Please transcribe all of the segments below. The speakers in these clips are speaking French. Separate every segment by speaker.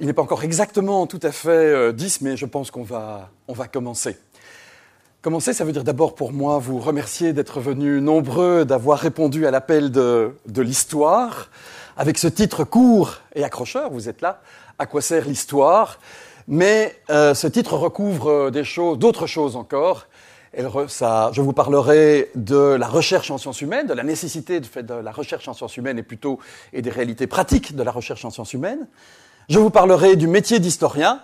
Speaker 1: Il n'est pas encore exactement tout à fait 10, euh, mais je pense qu'on va, on va commencer. Commencer, ça veut dire d'abord pour moi vous remercier d'être venus nombreux, d'avoir répondu à l'appel de, l'histoire. Avec ce titre court et accrocheur, vous êtes là, à quoi sert l'histoire Mais euh, ce titre recouvre euh, des choses, d'autres choses encore. je vous parlerai de la recherche en sciences humaines, de la nécessité de, de la recherche en sciences humaines et plutôt et des réalités pratiques de la recherche en sciences humaines. Je vous parlerai du métier d'historien,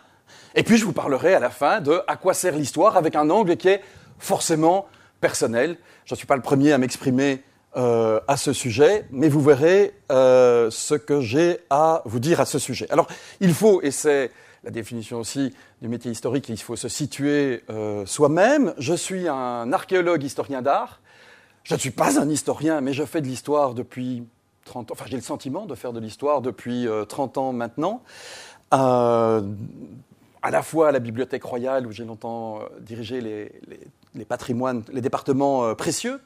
Speaker 1: et puis je vous parlerai à la fin de à quoi sert l'histoire avec un angle qui est forcément personnel. Je ne suis pas le premier à m'exprimer euh, à ce sujet, mais vous verrez euh, ce que j'ai à vous dire à ce sujet. Alors, il faut, et c'est la définition aussi du métier historique, il faut se situer euh, soi-même. Je suis un archéologue historien d'art. Je ne suis pas un historien, mais je fais de l'histoire depuis enfin j'ai le sentiment de faire de l'histoire depuis 30 euh, ans maintenant. Euh, à la fois à la Bibliothèque royale, où j'ai longtemps euh, dirigé les, les, patrimoines, les départements précieux,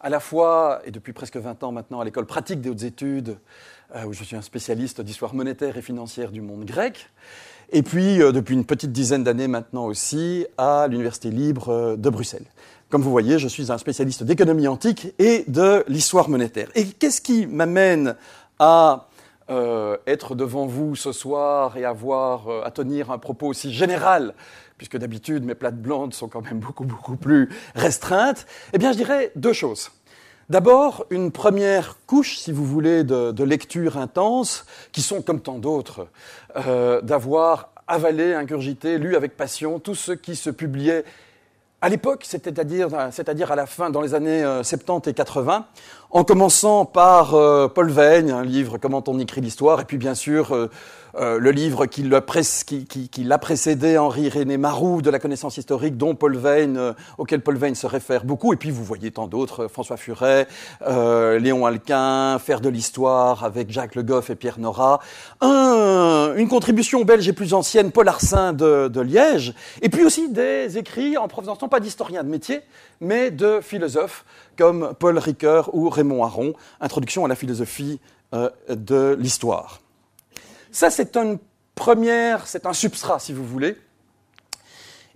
Speaker 1: à la fois, et depuis presque 20 ans maintenant, à l'école pratique des hautes études, où je suis un spécialiste d'histoire monétaire et financière du monde grec, et puis depuis une petite dizaine d'années maintenant aussi, à l'Université libre de Bruxelles. Comme vous voyez, je suis un spécialiste d'économie antique et de l'histoire monétaire. Et qu'est-ce qui m'amène à euh, être devant vous ce soir et avoir euh, à tenir un propos aussi général, puisque d'habitude mes plates blondes sont quand même beaucoup beaucoup plus restreintes, eh bien je dirais deux choses. D'abord, une première couche, si vous voulez, de, lecture intense, qui sont comme tant d'autres, euh, d'avoir avalé, ingurgité, lu avec passion tout ce qui se publiait à l'époque, euh, c'est-à-dire à la fin, dans les années 70 euh, et 80, en commençant par euh, Paul Veigne, un livre Comment on écrit l'histoire, et puis bien sûr euh, euh, le livre qui l'a précédé, Henri-René Maroux, de la connaissance historique, dont Paul Veyne, auquel Paul Veyne se réfère beaucoup, et puis vous voyez tant d'autres, François Furet, Léon Alquin, Faire de l'histoire avec Jacques Le Goff et Pierre Nora, une contribution belge et plus ancienne, Paul Arsin de, de Liège, et puis aussi des écrits en provenance non pas d'historiens de métier, mais de philosophes comme Paul Ricoeur ou Raymond Aron, Introduction à la philosophie euh, de l'histoire. Ça, c'est une première, c'est un substrat, si vous voulez.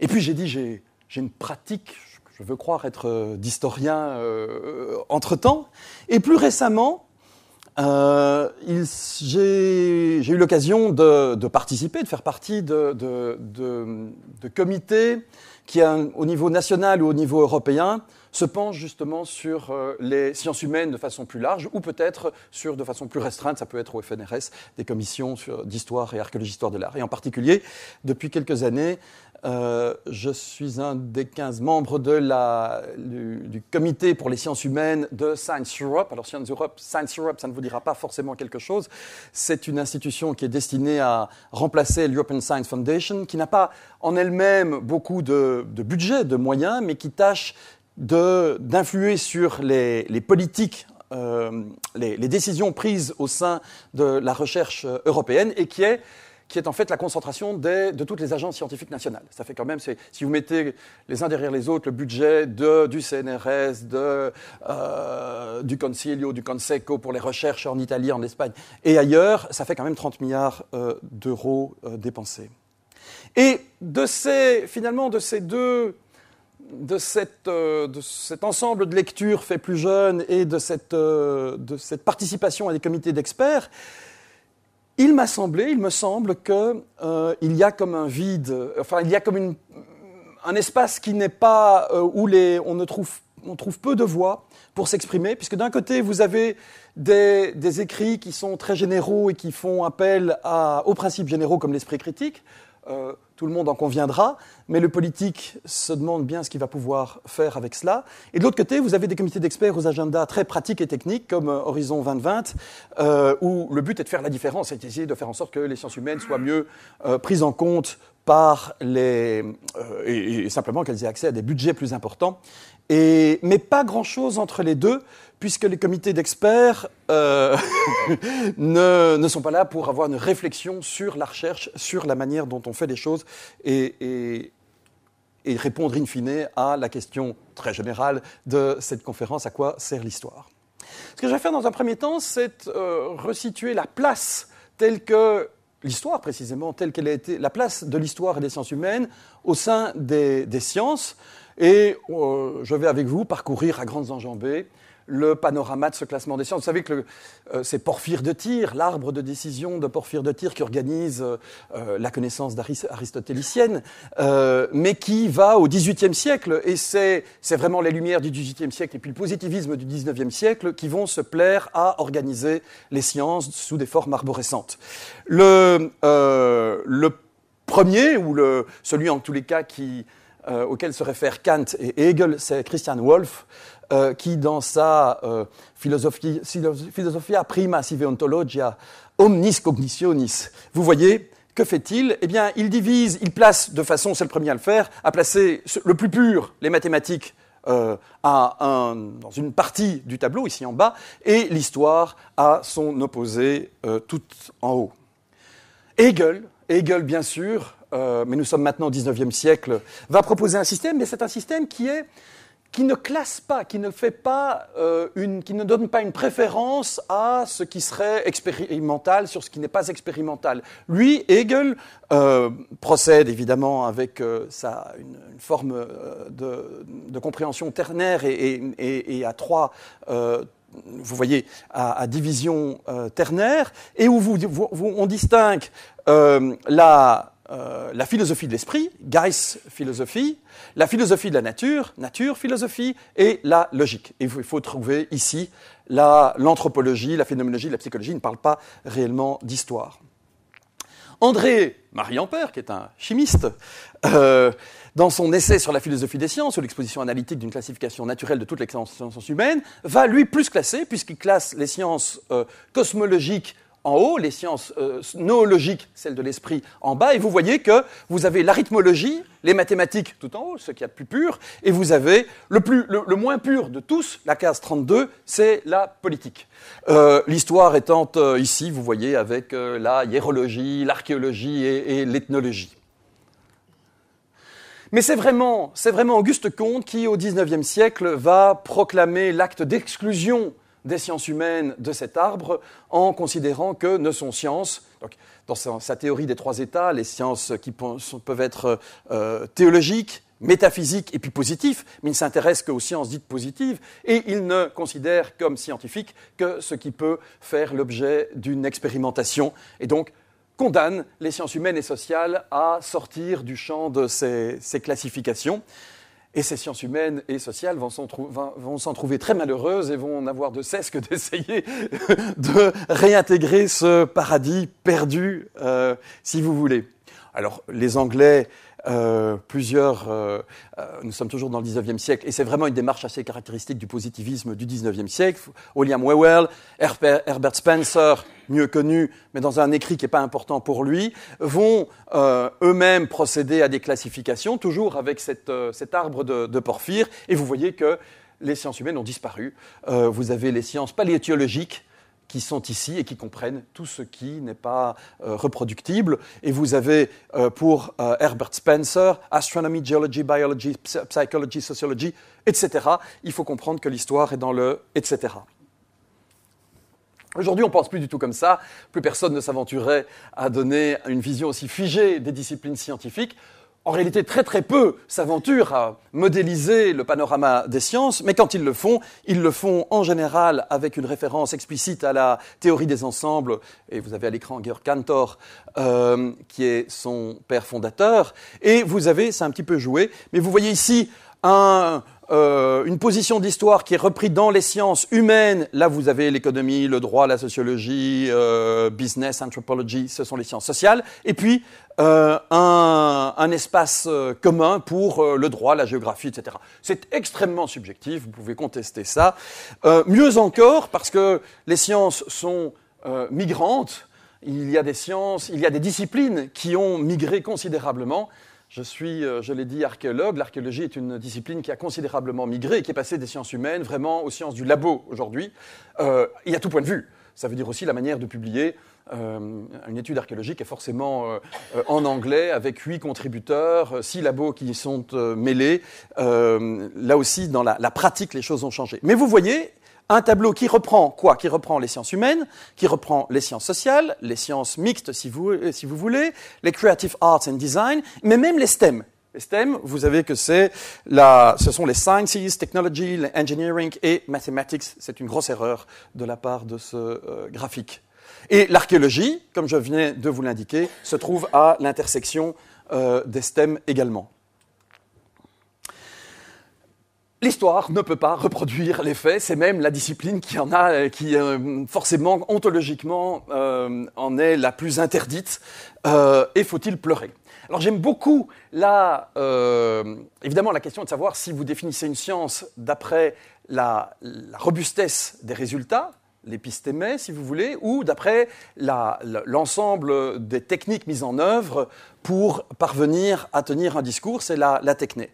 Speaker 1: Et puis j'ai dit, j'ai une pratique, je veux croire être euh, d'historien euh, entre-temps. Et plus récemment, j'ai eu l'occasion de, participer, de faire partie de, de comités qui, au niveau national ou au niveau européen, se penche justement sur euh, les sciences humaines de façon plus large, ou peut-être sur de façon plus restreinte, ça peut être au FNRS, des commissions d'histoire et archéologie histoire de l'art. Et en particulier, depuis quelques années, euh, je suis un des 15 membres de la, du, comité pour les sciences humaines de Science Europe. Alors Science Europe, Science Europe, ça ne vous dira pas forcément quelque chose. C'est une institution qui est destinée à remplacer l'European Science Foundation, qui n'a pas en elle-même beaucoup de budget, de moyens, mais qui tâche d'influer sur les, politiques euh, les, décisions prises au sein de la recherche européenne et qui est, qui est en fait la concentration de toutes les agences scientifiques nationales. Ça fait quand même, si vous mettez les uns derrière les autres le budget du CNRS, de, du euh, Concilio, du Conseco pour les recherches en Italie, en Espagne et ailleurs, ça fait quand même 30 milliards euh, d'euros dépensés. Et de ces, finalement, de ces deux euh, de, cet ensemble de lectures fait plus jeunes et euh, de cette, participation à des comités d'experts, il m'a semblé, il me semble qu'il euh, y a comme un vide, enfin il y a comme un espace qui n'est pas où on trouve peu de voix pour s'exprimer, puisque d'un côté, vous avez des, écrits qui sont très généraux et qui font appel aux principes généraux comme l'esprit critique, euh, tout le monde en conviendra, mais le politique se demande bien ce qu'il va pouvoir faire avec cela. Et de l'autre côté, vous avez des comités d'experts aux agendas très pratiques et techniques, comme euh, Horizon 2020, euh, où le but est de faire la différence, c'est d'essayer de faire en sorte que les sciences humaines soient mieux prises en compte par les... et simplement qu'elles aient accès à des budgets plus importants mais pas grand-chose entre les deux, puisque les comités d'experts euh, ne, ne, sont pas là pour avoir une réflexion sur la recherche, sur la manière dont on fait les choses et, et, répondre in fine à la question très générale de cette conférence, à quoi sert l'histoire. Ce que je vais faire dans un premier temps, c'est euh, resituer la place telle que l'histoire précisément, telle qu'elle a été, la place de l'histoire et des sciences humaines au sein des, des sciences. Et euh, je vais avec vous parcourir à grandes enjambées le panorama de ce classement des sciences. Vous savez que euh, c'est Porphyre de Tyr, l'arbre de décision de Porphyre de Tyr qui organise euh, la connaissance aristotélicienne, mais qui va au XVIIIe siècle, et c'est vraiment les lumières du XVIIIe siècle et puis le positivisme du XIXe siècle qui vont se plaire à organiser les sciences sous des formes arborescentes. Le, premier, ou celui en tous les cas qui euh, auquel se réfèrent Kant et Hegel, c'est Christian Wolff, euh, qui, dans sa euh, philosophie, Philosophia prima siveontologia omnis cognitionis, vous voyez, que fait-il Eh bien, il divise, il place de façon, c'est le premier à le faire, à placer le plus pur, les mathématiques, dans une partie du tableau, ici en bas, et l'histoire à son opposé tout en haut. Hegel, Hegel, bien sûr, euh, mais nous sommes maintenant au 19e siècle, va proposer un système, mais c'est un système qui est qui ne classe pas, qui ne fait pas euh, une, qui ne donne pas une préférence à ce qui serait expérimental sur ce qui n'est pas expérimental. Lui, Hegel euh, procède évidemment avec sa, une, forme de, de, compréhension ternaire et, et, à trois vous voyez, à, division ternaire, et où vous, on distingue la euh, la philosophie de l'esprit, geis philosophie, la philosophie de la nature, nature philosophie, et la logique. il faut, trouver ici l'anthropologie, la, phénoménologie, la psychologie ne parle pas réellement d'histoire. André Marie Ampère, qui est un chimiste, euh, dans son essai sur la philosophie des sciences ou l'exposition analytique d'une classification naturelle de toutes les sciences humaines, va lui plus classer, puisqu'il classe les sciences euh, cosmologiques, en haut, les sciences euh, noologiques, celles de l'esprit, en bas, et vous voyez que vous avez l'arithmologie, les mathématiques tout en haut, ce qu'il y a de plus pur, et vous avez le, plus, le, moins pur de tous, la case 32, c'est la politique. Euh, l'histoire étant euh, ici, vous voyez, avec euh, la hiérologie, l'archéologie et, l'ethnologie. Mais c'est vraiment, vraiment Auguste Comte qui, au XIXe siècle, va proclamer l'acte d'exclusion des sciences humaines de cet arbre en considérant que ne sont sciences, dans sa théorie des trois états, les sciences qui peuvent être euh, théologiques, métaphysiques et puis positives, mais il ne s'intéresse qu'aux sciences dites positives, et il ne considère comme scientifique que ce qui peut faire l'objet d'une expérimentation, et donc condamne les sciences humaines et sociales à sortir du champ de ces classifications. Et ces sciences humaines et sociales vont s'en, trouver très malheureuses et vont avoir de cesse que d'essayer de réintégrer ce paradis perdu, euh, si vous voulez. Alors, les Anglais euh, plusieurs. Euh, euh, nous sommes toujours dans le 19e siècle, et c'est vraiment une démarche assez caractéristique du positivisme du 19e siècle. William Wewell, Herbert Spencer, mieux connu, mais dans un écrit qui n'est pas important pour lui, vont eux-mêmes procéder à des classifications, toujours avec cet arbre de, de, porphyre, et vous voyez que les sciences humaines ont disparu. vous avez les sciences paléontologiques, qui sont ici et qui comprennent tout ce qui n'est pas euh, reproductible. Et vous avez euh, pour euh, Herbert Spencer, Astronomy, Geology, Biology, Psychology, Sociology, etc. Il faut comprendre que l'histoire est dans le etc. Aujourd'hui, on ne pense plus du tout comme ça. Plus personne ne s'aventurait à donner une vision aussi figée des disciplines scientifiques en réalité très très peu s'aventurent à modéliser le panorama des sciences, mais quand ils le font, ils le font en général avec une référence explicite à la théorie des ensembles, et vous avez à l'écran Georg Cantor, euh, qui est son père fondateur, et vous avez, c'est un petit peu joué, mais vous voyez ici un, euh, une position d'histoire qui est reprise dans les sciences humaines. Là, vous avez l'économie, le droit, la sociologie, euh, business, anthropology, ce sont les sciences sociales. Et puis, euh, un, un, espace commun pour le droit, la géographie, etc. C'est extrêmement subjectif, vous pouvez contester ça. mieux encore, parce que les sciences sont migrantes, il y a des sciences, il y a des disciplines qui ont migré considérablement. Je suis, euh, je l'ai dit, archéologue. L'archéologie est une discipline qui a considérablement migré et qui est passée des sciences humaines vraiment aux sciences du labo aujourd'hui. Euh, il y a tout point de vue. Ça veut dire aussi la manière de publier. Euh, une étude archéologique est forcément en anglais, avec huit contributeurs, six labos qui y sont mêlés. là aussi, dans la, pratique, les choses ont changé. Mais vous voyez, un tableau qui reprend quoi Qui reprend les sciences humaines, qui reprend les sciences sociales, les sciences mixtes si vous, euh, si vous voulez, les creative arts and design, mais même les STEM. Les STEM, vous savez que c'est la, ce sont les sciences, technology, engineering et mathematics. C'est une grosse erreur de la part de ce euh, graphique. Et l'archéologie, comme je viens de vous l'indiquer, se trouve à l'intersection euh, des STEM également. L'histoire ne peut pas reproduire les faits, c'est même la discipline qui en a, qui euh, forcément, ontologiquement, euh, en est la plus interdite. Euh, et faut-il pleurer Alors j'aime beaucoup évidemment, la question de savoir si vous définissez une science d'après la robustesse des résultats, l'épistémé, si vous voulez, ou d'après l'ensemble des techniques mises en œuvre pour parvenir à tenir un discours, c'est la, la techné.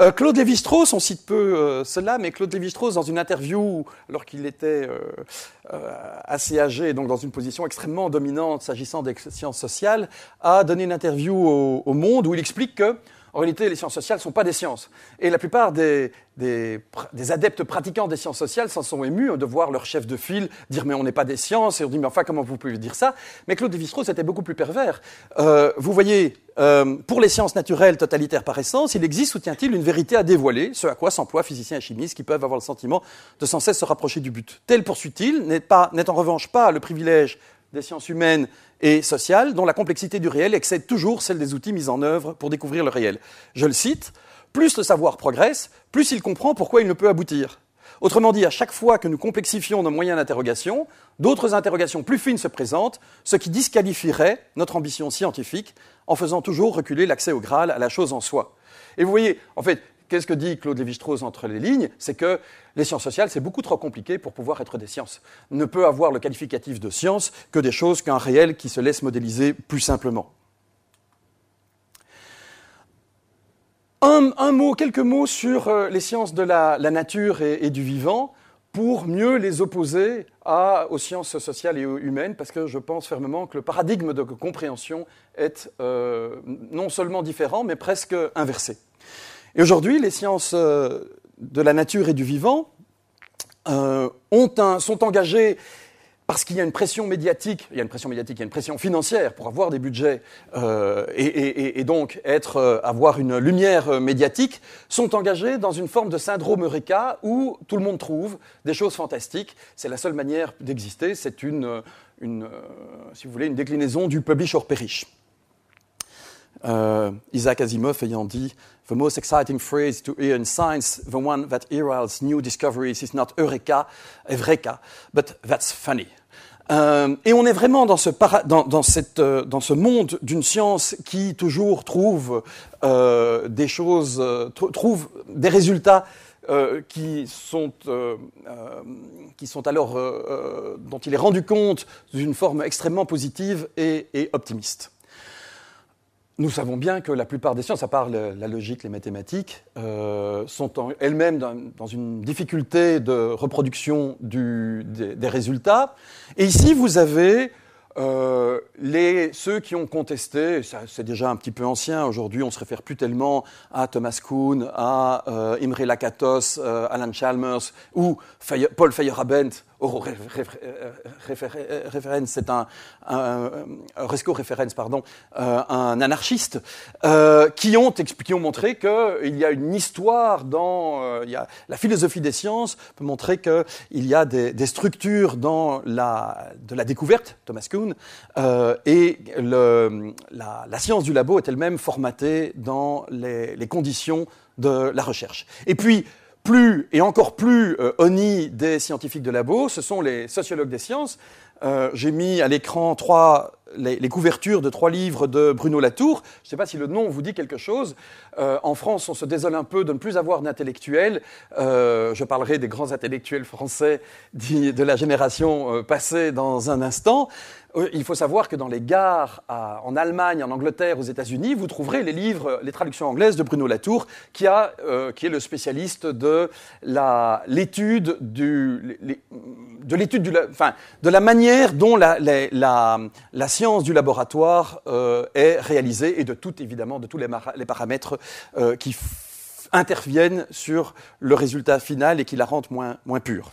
Speaker 1: Euh, Claude Lévi-Strauss, on cite peu euh, cela, mais Claude Lévi-Strauss, dans une interview, alors qu'il était euh, assez âgé, donc dans une position extrêmement dominante s'agissant des sciences sociales, a donné une interview au Monde où il explique que en réalité, les sciences sociales ne sont pas des sciences. Et la plupart des, adeptes pratiquants des sciences sociales s'en sont émus hein, de voir leur chef de file dire mais on n'est pas des sciences, et on dit mais enfin comment vous pouvez dire ça Mais Claude de strauss était beaucoup plus pervers. Euh, vous voyez, euh, pour les sciences naturelles totalitaires par essence, il existe, soutient-il, une vérité à dévoiler, ce à quoi s'emploient physiciens et chimistes qui peuvent avoir le sentiment de sans cesse se rapprocher du but. Tel, poursuit-il, n'est en revanche pas le privilège des sciences humaines et sociales dont la complexité du réel excède toujours celle des outils mis en œuvre pour découvrir le réel. Je le cite, plus le savoir progresse, plus il comprend pourquoi il ne peut aboutir. Autrement dit, à chaque fois que nous complexifions nos moyens d'interrogation, d'autres interrogations plus fines se présentent, ce qui disqualifierait notre ambition scientifique en faisant toujours reculer l'accès au Graal à la chose en soi. Et vous voyez, en fait, Qu'est-ce que dit Claude Lévi-Strauss entre les lignes C'est que les sciences sociales, c'est beaucoup trop compliqué pour pouvoir être des sciences. Ne peut avoir le qualificatif de science que des choses qu'un réel qui se laisse modéliser plus simplement. Un, mot, quelques mots sur euh, les sciences de la, nature et, du vivant pour mieux les opposer aux sciences sociales et humaines, parce que je pense fermement que le paradigme de compréhension est euh, non seulement différent, mais presque inversé. Et aujourd'hui, les sciences euh, de la nature et du vivant euh, sont engagées parce qu'il y a une pression médiatique, il y a une pression médiatique, il y a une pression financière pour avoir des budgets euh, et, donc avoir une lumière médiatique, sont engagés dans une forme de syndrome Eureka où tout le monde trouve des choses fantastiques. C'est la seule manière d'exister, c'est si vous voulez, une déclinaison du publish or perish. Euh, Isaac Asimov ayant dit The most exciting phrase to hear in science, the one that heralds new discoveries, is not Eureka, Evreka, but that's funny. Euh, et on est vraiment dans ce, dans, dans cette, euh, dans ce monde d'une science qui toujours trouve euh, des choses, euh, trouve des résultats qui sont, qui sont alors dont il est rendu compte d'une forme extrêmement positive et, et optimiste nous savons bien que la plupart des sciences, à part la logique, les mathématiques, euh, sont elles-mêmes dans, une difficulté de reproduction du, des, résultats. Et ici, vous avez euh, les, ceux qui ont contesté, c'est déjà un petit peu ancien, aujourd'hui on se réfère plus tellement à Thomas Kuhn, à euh, Imre Lakatos, Alan Chalmers ou Paul Feyerabend Oh, euh, euh, référence, c'est un, pardon, euh, un anarchiste, qui, ont, qui ont montré qu'il y a une histoire dans il y a, la philosophie des sciences peut montrer qu'il y a des, structures dans la de la découverte, Thomas Kuhn, et le, la, science du labo est elle-même formatée dans les, les conditions de la recherche. Et puis plus et encore plus euh, des scientifiques de labo, ce sont les sociologues des sciences. Euh, j'ai mis à l'écran trois les, couvertures de trois livres de Bruno Latour. Je ne sais pas si le nom vous dit quelque chose. Euh, en France, on se désole un peu de ne plus avoir d'intellectuels. Euh, je parlerai des grands intellectuels français de la génération passée dans un instant. Euh, il faut savoir que dans les gares en Allemagne, en Angleterre, aux États-Unis, vous trouverez les livres, euh, les traductions anglaises de Bruno Latour, qui, a, euh, qui est le spécialiste de l'étude du, de l'étude du, enfin, de la manière dont la, science du laboratoire est réalisée et de tout évidemment de tous les, paramètres qui interviennent sur le résultat final et qui la rendent moins, moins pure.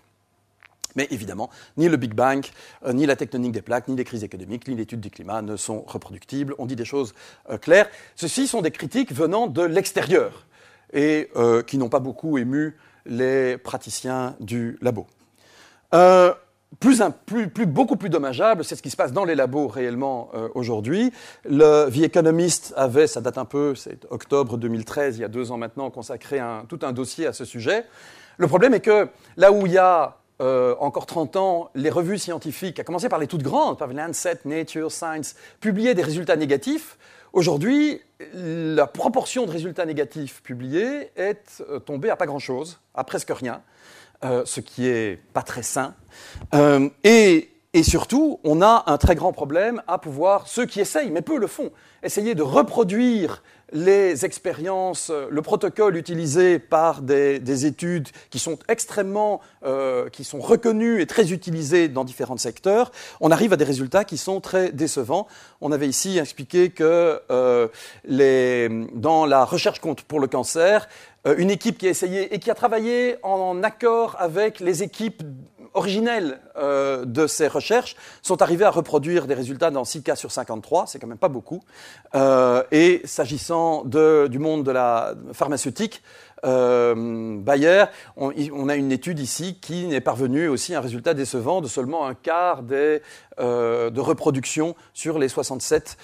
Speaker 1: Mais évidemment, ni le Big Bang, euh, ni la tectonique des plaques, ni les crises économiques, ni l'étude du climat ne sont reproductibles. On dit des choses claires. Euh, claires. Ceci sont des critiques venant de l'extérieur et euh, qui n'ont pas beaucoup ému les praticiens du labo. beaucoup plus dommageable, c'est ce qui se passe dans les labos réellement aujourd'hui. Le The Economist avait, ça date un peu, c'est octobre 2013, il y a deux ans maintenant, consacré tout un dossier à ce sujet. Le problème est que là où il y a euh, encore 30 ans, les revues scientifiques, à commencer par les toutes grandes, par Lancet, Nature, Science, publiaient des résultats négatifs. Aujourd'hui, la proportion de résultats négatifs publiés est euh, tombée à pas grand-chose, à presque rien, euh, ce qui n'est pas très sain. et et surtout, on a un très grand problème à pouvoir, ceux qui essayent, mais peu le font, essayer de reproduire les expériences, euh, le protocole utilisé par des, études qui sont extrêmement, euh, qui sont reconnues et très utilisées dans différents secteurs, on arrive à des résultats qui sont très décevants. On avait ici expliqué que euh, dans la recherche contre pour le cancer, une équipe qui a essayé et qui a travaillé en accord avec les équipes originelles euh, de ces recherches sont arrivés à reproduire des résultats dans 6 cas sur 53, c'est quand même pas beaucoup. Euh, et s'agissant du monde de la pharmaceutique, euh, Bayer, on, a une étude ici qui n'est parvenue aussi à un résultat décevant de seulement un quart des, de reproduction sur les 67,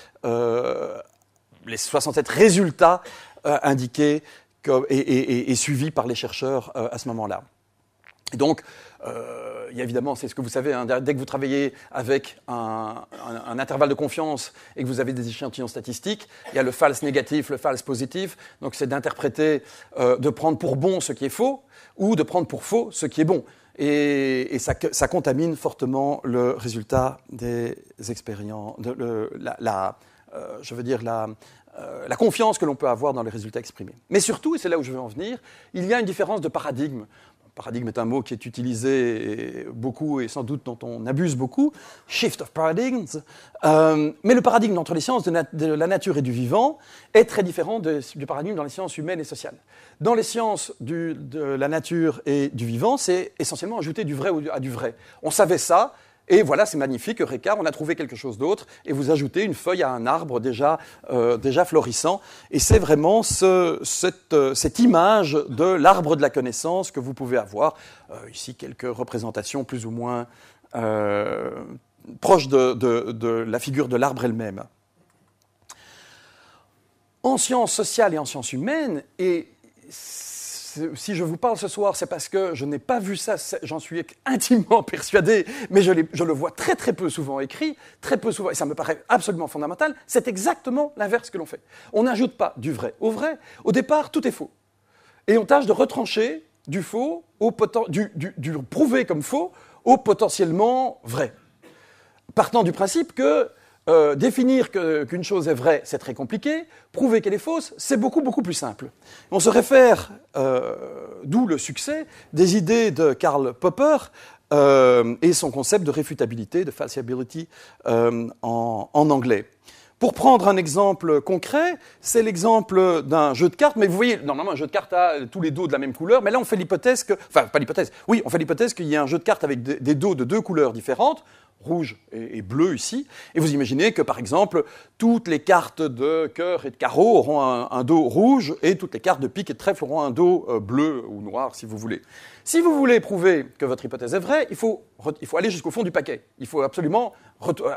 Speaker 1: résultats indiqués et, et, suivis par les chercheurs à ce moment-là. Donc, euh, y a évidemment, c'est ce que vous savez, hein, dès que vous travaillez avec un, intervalle de confiance et que vous avez des échantillons statistiques, il y a le false négatif, le false positif. Donc c'est d'interpréter, euh, de prendre pour bon ce qui est faux ou de prendre pour faux ce qui est bon. Et, ça, contamine fortement le résultat des expériences, euh, je veux dire, euh, la confiance que l'on peut avoir dans les résultats exprimés. Mais surtout, et c'est là où je veux en venir, il y a une différence de paradigme paradigme est un mot qui est utilisé beaucoup et sans doute dont on abuse beaucoup, shift of paradigms, euh, mais le paradigme entre les sciences de, la nature et du vivant est très différent du paradigme dans les sciences humaines et sociales. Dans les sciences de la nature et du vivant, c'est essentiellement ajouter du vrai à du vrai. On savait ça, et voilà, c'est magnifique, Récard, on a trouvé quelque chose d'autre, et vous ajoutez une feuille à un arbre déjà, euh, déjà florissant. Et c'est vraiment cette, euh, cette, image de l'arbre de la connaissance que vous pouvez avoir. Euh, ici, quelques représentations plus ou moins proches de, de la figure de l'arbre elle-même. En sciences sociales et en sciences humaines, et si je vous parle ce soir, c'est parce que je n'ai pas vu ça, j'en suis intimement persuadé, mais je, le vois très très peu souvent écrit, très peu souvent, et ça me paraît absolument fondamental, c'est exactement l'inverse que l'on fait. On n'ajoute pas du vrai au vrai. Au départ, tout est faux. Et on tâche de retrancher du faux au du, du prouvé comme faux au potentiellement vrai. Partant du principe que euh, définir qu'une chose est vraie, c'est très compliqué. Prouver qu'elle est fausse, c'est beaucoup, beaucoup plus simple. On se réfère, euh, d'où le succès, des idées de Karl Popper euh, et son concept de réfutabilité, de falsiability en, anglais. Pour prendre un exemple concret, c'est l'exemple d'un jeu de cartes. Mais vous voyez, normalement, un jeu de cartes a tous les dos de la même couleur. Mais là, on fait l'hypothèse que. pas l'hypothèse. Oui, on fait l'hypothèse qu'il y a un jeu de cartes avec des dos de deux couleurs différentes rouge et, bleu ici. Et vous imaginez que, par exemple, toutes les cartes de cœur et de carreau auront un, dos rouge et toutes les cartes de pique et de trèfle auront un dos euh, bleu ou noir, si vous voulez. Si vous voulez prouver que votre hypothèse est vraie, il faut aller jusqu'au fond du paquet. Il faut absolument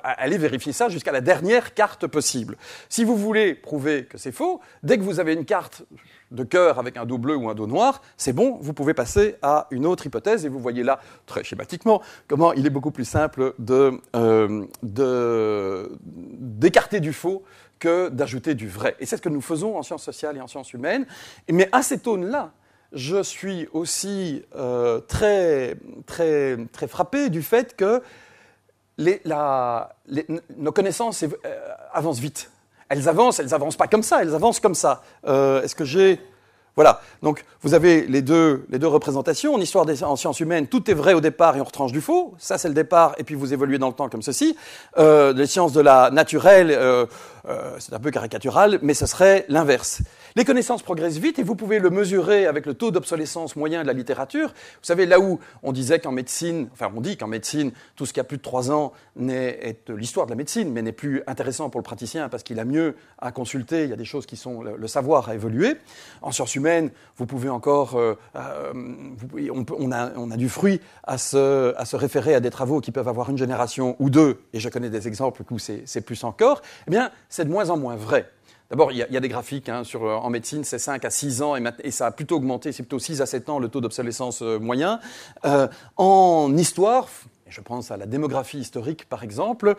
Speaker 1: aller vérifier ça jusqu'à la dernière carte possible. Si vous voulez prouver que c'est faux, dès que vous avez une carte de cœur avec un dos bleu ou un dos noir, c'est bon, vous pouvez passer à une autre hypothèse. Et vous voyez là, très schématiquement, comment il est beaucoup plus simple euh, d'écarter du faux que d'ajouter du vrai. Et c'est ce que nous faisons en sciences sociales et en sciences humaines. Mais à cette aune-là, je suis aussi euh, très, très, très frappé du fait que nos connaissances euh, avancent vite elles avancent, elles avancent pas comme ça, elles avancent comme ça. Euh, est-ce que j'ai... Voilà. Donc, vous avez les deux, les deux représentations. En histoire des sciences humaines, tout est vrai au départ et on retranche du faux. Ça, c'est le départ, et puis vous évoluez dans le temps comme ceci. Euh, les sciences de la naturelle, euh, c'est un peu caricatural, mais ce serait l'inverse. Les connaissances progressent vite et vous pouvez le mesurer avec le taux d'obsolescence moyen de la littérature. Vous savez, là où on disait qu'en médecine, enfin on dit qu'en médecine, tout ce qui a plus de trois ans est, est l'histoire de la médecine, mais n'est plus intéressant pour le praticien parce qu'il a mieux à consulter, il y a des choses qui sont, le, savoir à évoluer. En sciences humaines, vous pouvez encore, euh, euh, on, a, du fruit à se, à se référer à des travaux qui peuvent avoir une génération ou deux, et je connais des exemples où c'est plus encore, eh bien c'est de moins en moins vrai. D'abord, il, y, a des graphiques hein, euh, en médecine, c'est 5 à 6 ans, et, ça a plutôt augmenté, c'est plutôt 6 à 7 ans le taux d'obsolescence euh, moyen. Euh, en histoire, je pense à la démographie historique, par exemple,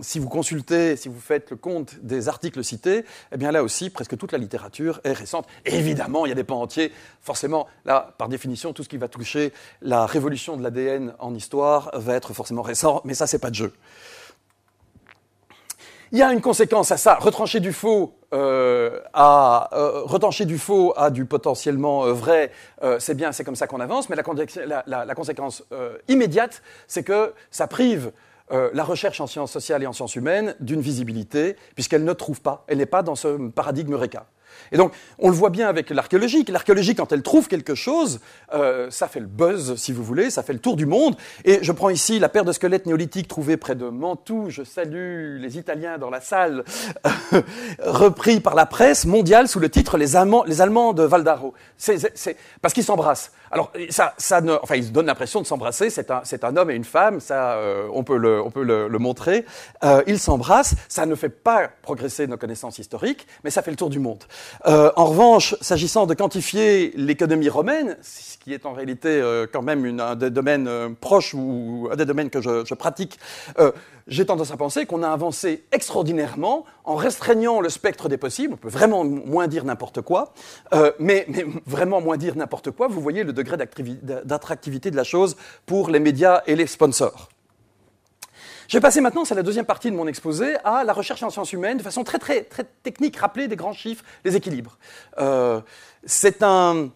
Speaker 1: si vous consultez, si vous faites le compte des articles cités, eh bien là aussi, presque toute la littérature est récente. évidemment, il y a des pans entiers. Forcément, là, par définition, tout ce qui va toucher la révolution de l'ADN en histoire va être forcément récent, mais ça, c'est pas de jeu. Il y a une conséquence à ça. Retrancher du faux euh, à euh, retrancher du faux à du potentiellement euh, vrai, c'est bien, c'est comme ça qu'on avance. Mais la, conséquence immédiate, c'est que ça prive la recherche en sciences sociales et en sciences humaines d'une visibilité, puisqu'elle ne trouve pas, elle n'est pas dans ce paradigme RECA. Et donc, on le voit bien avec l'archéologie. L'archéologie, quand elle trouve quelque chose, euh, ça fait le buzz, si vous voulez, ça fait le tour du monde. Et je prends ici la paire de squelettes néolithiques trouvés près de Mantoue. Je salue les Italiens dans la salle, repris par la presse mondiale sous le titre Les Allemands, les Allemands de Valdaro. C'est parce qu'ils s'embrassent. Alors, ça, enfin, ils donnent l'impression de s'embrasser. C'est un, homme et une femme. Ça, euh, on peut le, montrer. Euh, ils s'embrassent. Ça ne fait pas progresser nos connaissances historiques, mais ça fait le tour du monde. Euh, en revanche, s'agissant de quantifier l'économie romaine, ce qui est en réalité euh, quand même un des domaines euh, proches ou, un des domaines que je, pratique, j'ai tendance à penser qu'on a avancé extraordinairement en restreignant le spectre des possibles. On peut vraiment moins dire n'importe quoi, mais, vraiment moins dire n'importe quoi. Vous voyez le degré d'attractivité de la chose pour les médias et les sponsors. Je vais passer maintenant, c'est la deuxième partie de mon exposé, à la recherche en sciences humaines de façon très très très technique, rappeler des grands chiffres, les équilibres. Euh, c'est un,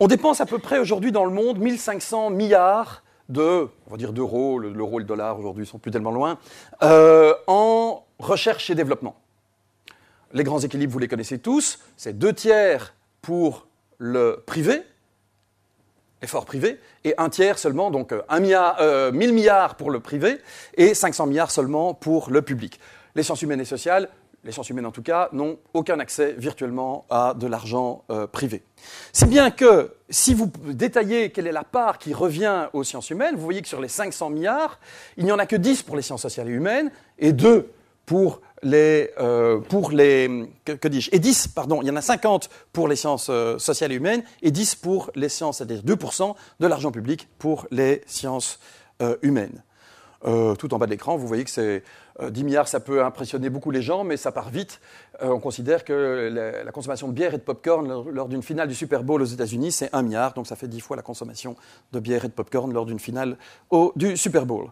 Speaker 1: on dépense à peu près aujourd'hui dans le monde 1500 milliards de, on va dire d'euros, l'euro et le dollar aujourd'hui sont plus tellement loin, euh, en recherche et développement. Les grands équilibres, vous les connaissez tous, c'est deux tiers pour le privé, Effort privé, et un tiers seulement, donc 1 milliard, 1000 milliards pour le privé, et 500 milliards seulement pour le public. Les sciences humaines et sociales, les sciences humaines en tout cas, n'ont aucun accès virtuellement à de l'argent euh, privé. Si bien que si vous détaillez quelle est la part qui revient aux sciences humaines, vous voyez que sur les 500 milliards, il n'y en a que 10 pour les sciences sociales et humaines et 2 pour euh, pour les, et 10, pardon, il y en a 50 pour les sciences euh, sociales et humaines et 10 pour les sciences, c'est-à-dire 2% de l'argent public pour les sciences euh, humaines. tout en bas de l'écran, vous voyez que c'est 10 milliards, ça peut impressionner beaucoup les gens, mais ça part vite. on considère que la, consommation de bière et de popcorn lors, d'une finale du Super Bowl aux États-Unis, c'est 1 milliard, donc ça fait 10 fois la consommation de bière et de popcorn lors d'une finale du Super Bowl.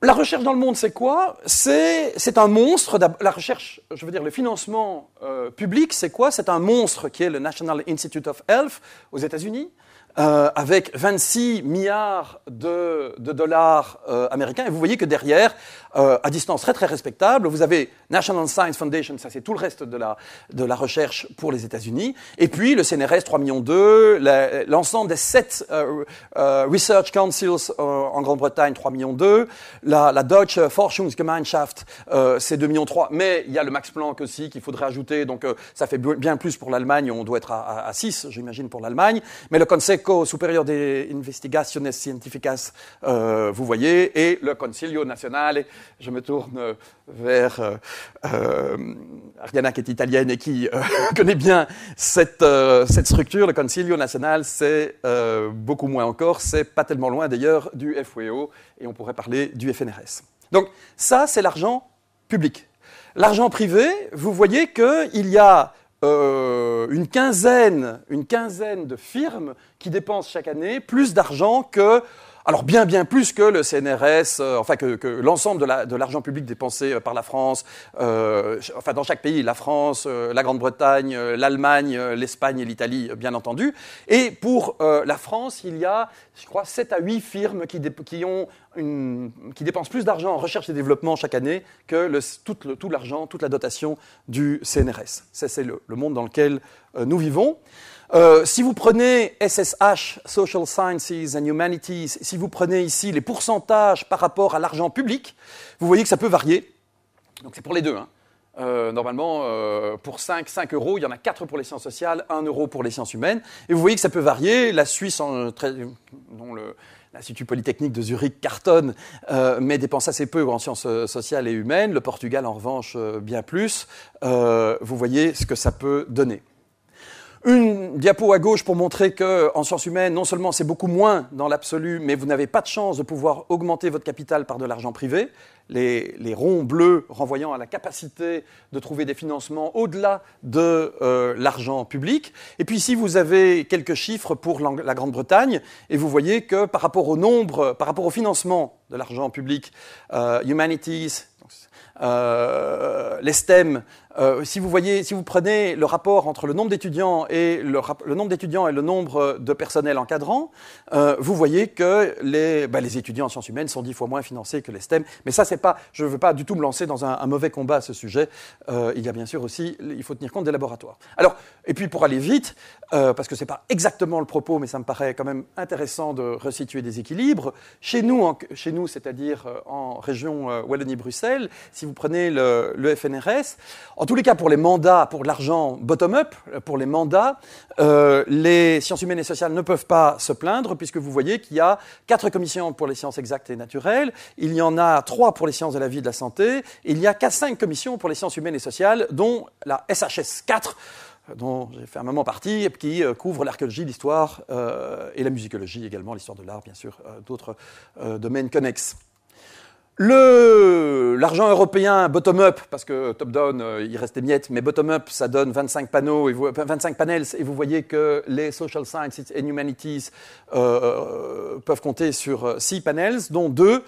Speaker 1: La recherche dans le monde, c'est quoi C'est un monstre. La recherche, je veux dire, le financement euh, public, c'est quoi C'est un monstre qui est le National Institute of Health aux États-Unis. Euh, avec 26 milliards de, dollars euh, américains. Et vous voyez que derrière, euh, à distance très très respectable, vous avez National Science Foundation, ça c'est tout le reste de la, de la recherche pour les États-Unis, et puis le CNRS 3 millions 2, l'ensemble des 7 Research Councils en Grande-Bretagne 3 millions 2, la, la Deutsche Forschungsgemeinschaft c'est 2 millions 3, mais il y a le Max Planck aussi qu'il faudrait ajouter, donc ça fait bien plus pour l'Allemagne, on doit être à, à 6 j'imagine pour l'Allemagne, mais le Conseil Supérieur Superior de Investigaciones Científicas, euh, vous voyez, et le Concilio Nazionale. Je me tourne vers euh, euh, Ariana, qui est italienne et qui euh, connaît bien cette, cette structure. Le Concilio Nacional, c'est beaucoup moins encore, c'est pas tellement loin d'ailleurs du FWO, et on pourrait parler du FNRS. Donc ça, c'est l'argent public. L'argent privé, vous voyez qu'il y a euh, une, quinzaine, une quinzaine de firmes qui dépensent chaque année plus d'argent que alors bien bien plus que le CNRS, euh, enfin que, l'ensemble de l'argent public dépensé euh, par la France, euh, enfin dans chaque pays, la France, la Grande-Bretagne, l'Allemagne, l'Espagne et l'Italie, bien entendu. Et pour la France, il y a, je crois, 7 à 8 firmes qui, dépensent plus d'argent en recherche et développement chaque année que tout l'argent, toute la dotation du CNRS. C'est le, monde dans lequel nous vivons. Euh, si vous prenez SSH, Social Sciences and Humanities, si vous prenez ici les pourcentages par rapport à l'argent public, vous voyez que ça peut varier. Donc c'est pour les deux. Hein. Euh, normalement, euh, pour 5, euros, il y en a 4 pour les sciences sociales, 1 euro pour les sciences humaines. Et vous voyez que ça peut varier. La Suisse, dont l'Institut Polytechnique de Zurich cartonne, mais dépense assez peu en sciences sociales et humaines. Le Portugal, en revanche, bien plus. vous voyez ce que ça peut donner. Une diapo à gauche pour montrer que, en sciences humaines, non seulement c'est beaucoup moins dans l'absolu, mais vous n'avez pas de chance de pouvoir augmenter votre capital par de l'argent privé. Les, ronds bleus renvoyant à la capacité de trouver des financements au-delà de euh, l'argent public. Et puis ici, vous avez quelques chiffres pour la Grande-Bretagne, et vous voyez que par rapport au nombre, par rapport au financement de l'argent public, euh, Humanities, euh, l'estem. Euh, si vous voyez, si vous prenez le rapport entre le nombre d'étudiants et le, nombre d'étudiants et le nombre euh, de personnels encadrant, euh, vous voyez que les, bah, les, étudiants en sciences humaines sont dix fois moins financés que les STEM. Mais ça, c'est pas, je ne veux pas du tout me lancer dans un, mauvais combat à ce sujet. il y a bien sûr aussi, il faut tenir compte des laboratoires. Alors, et puis pour aller vite, parce que c'est pas exactement le propos, mais ça me paraît quand même intéressant de resituer des équilibres. Chez nous, chez nous, c'est-à-dire en région Wallonie-Bruxelles, si vous prenez le, le FNRS en tous les cas, pour les mandats, pour l'argent bottom-up, euh, pour les mandats, euh, les sciences humaines et sociales ne peuvent pas se plaindre, puisque vous voyez qu'il y a quatre commissions pour les sciences exactes et naturelles, il y en a trois pour les sciences de la vie et de la santé, il n'y a qu'à cinq commissions pour les sciences humaines et sociales, dont la SHS 4, euh, dont j'ai fait un moment partie, qui couvre l'archéologie, l'histoire et la musicologie également, l'histoire de l'art, bien sûr, d'autres domaines connexes. Le, l'argent européen bottom-up, parce que top-down, euh, il reste des miettes, mais bottom-up, ça donne 25 panneaux, 25 panels, et vous voyez que les social sciences and humanities euh, euh, peuvent compter sur 6 panels, dont 2,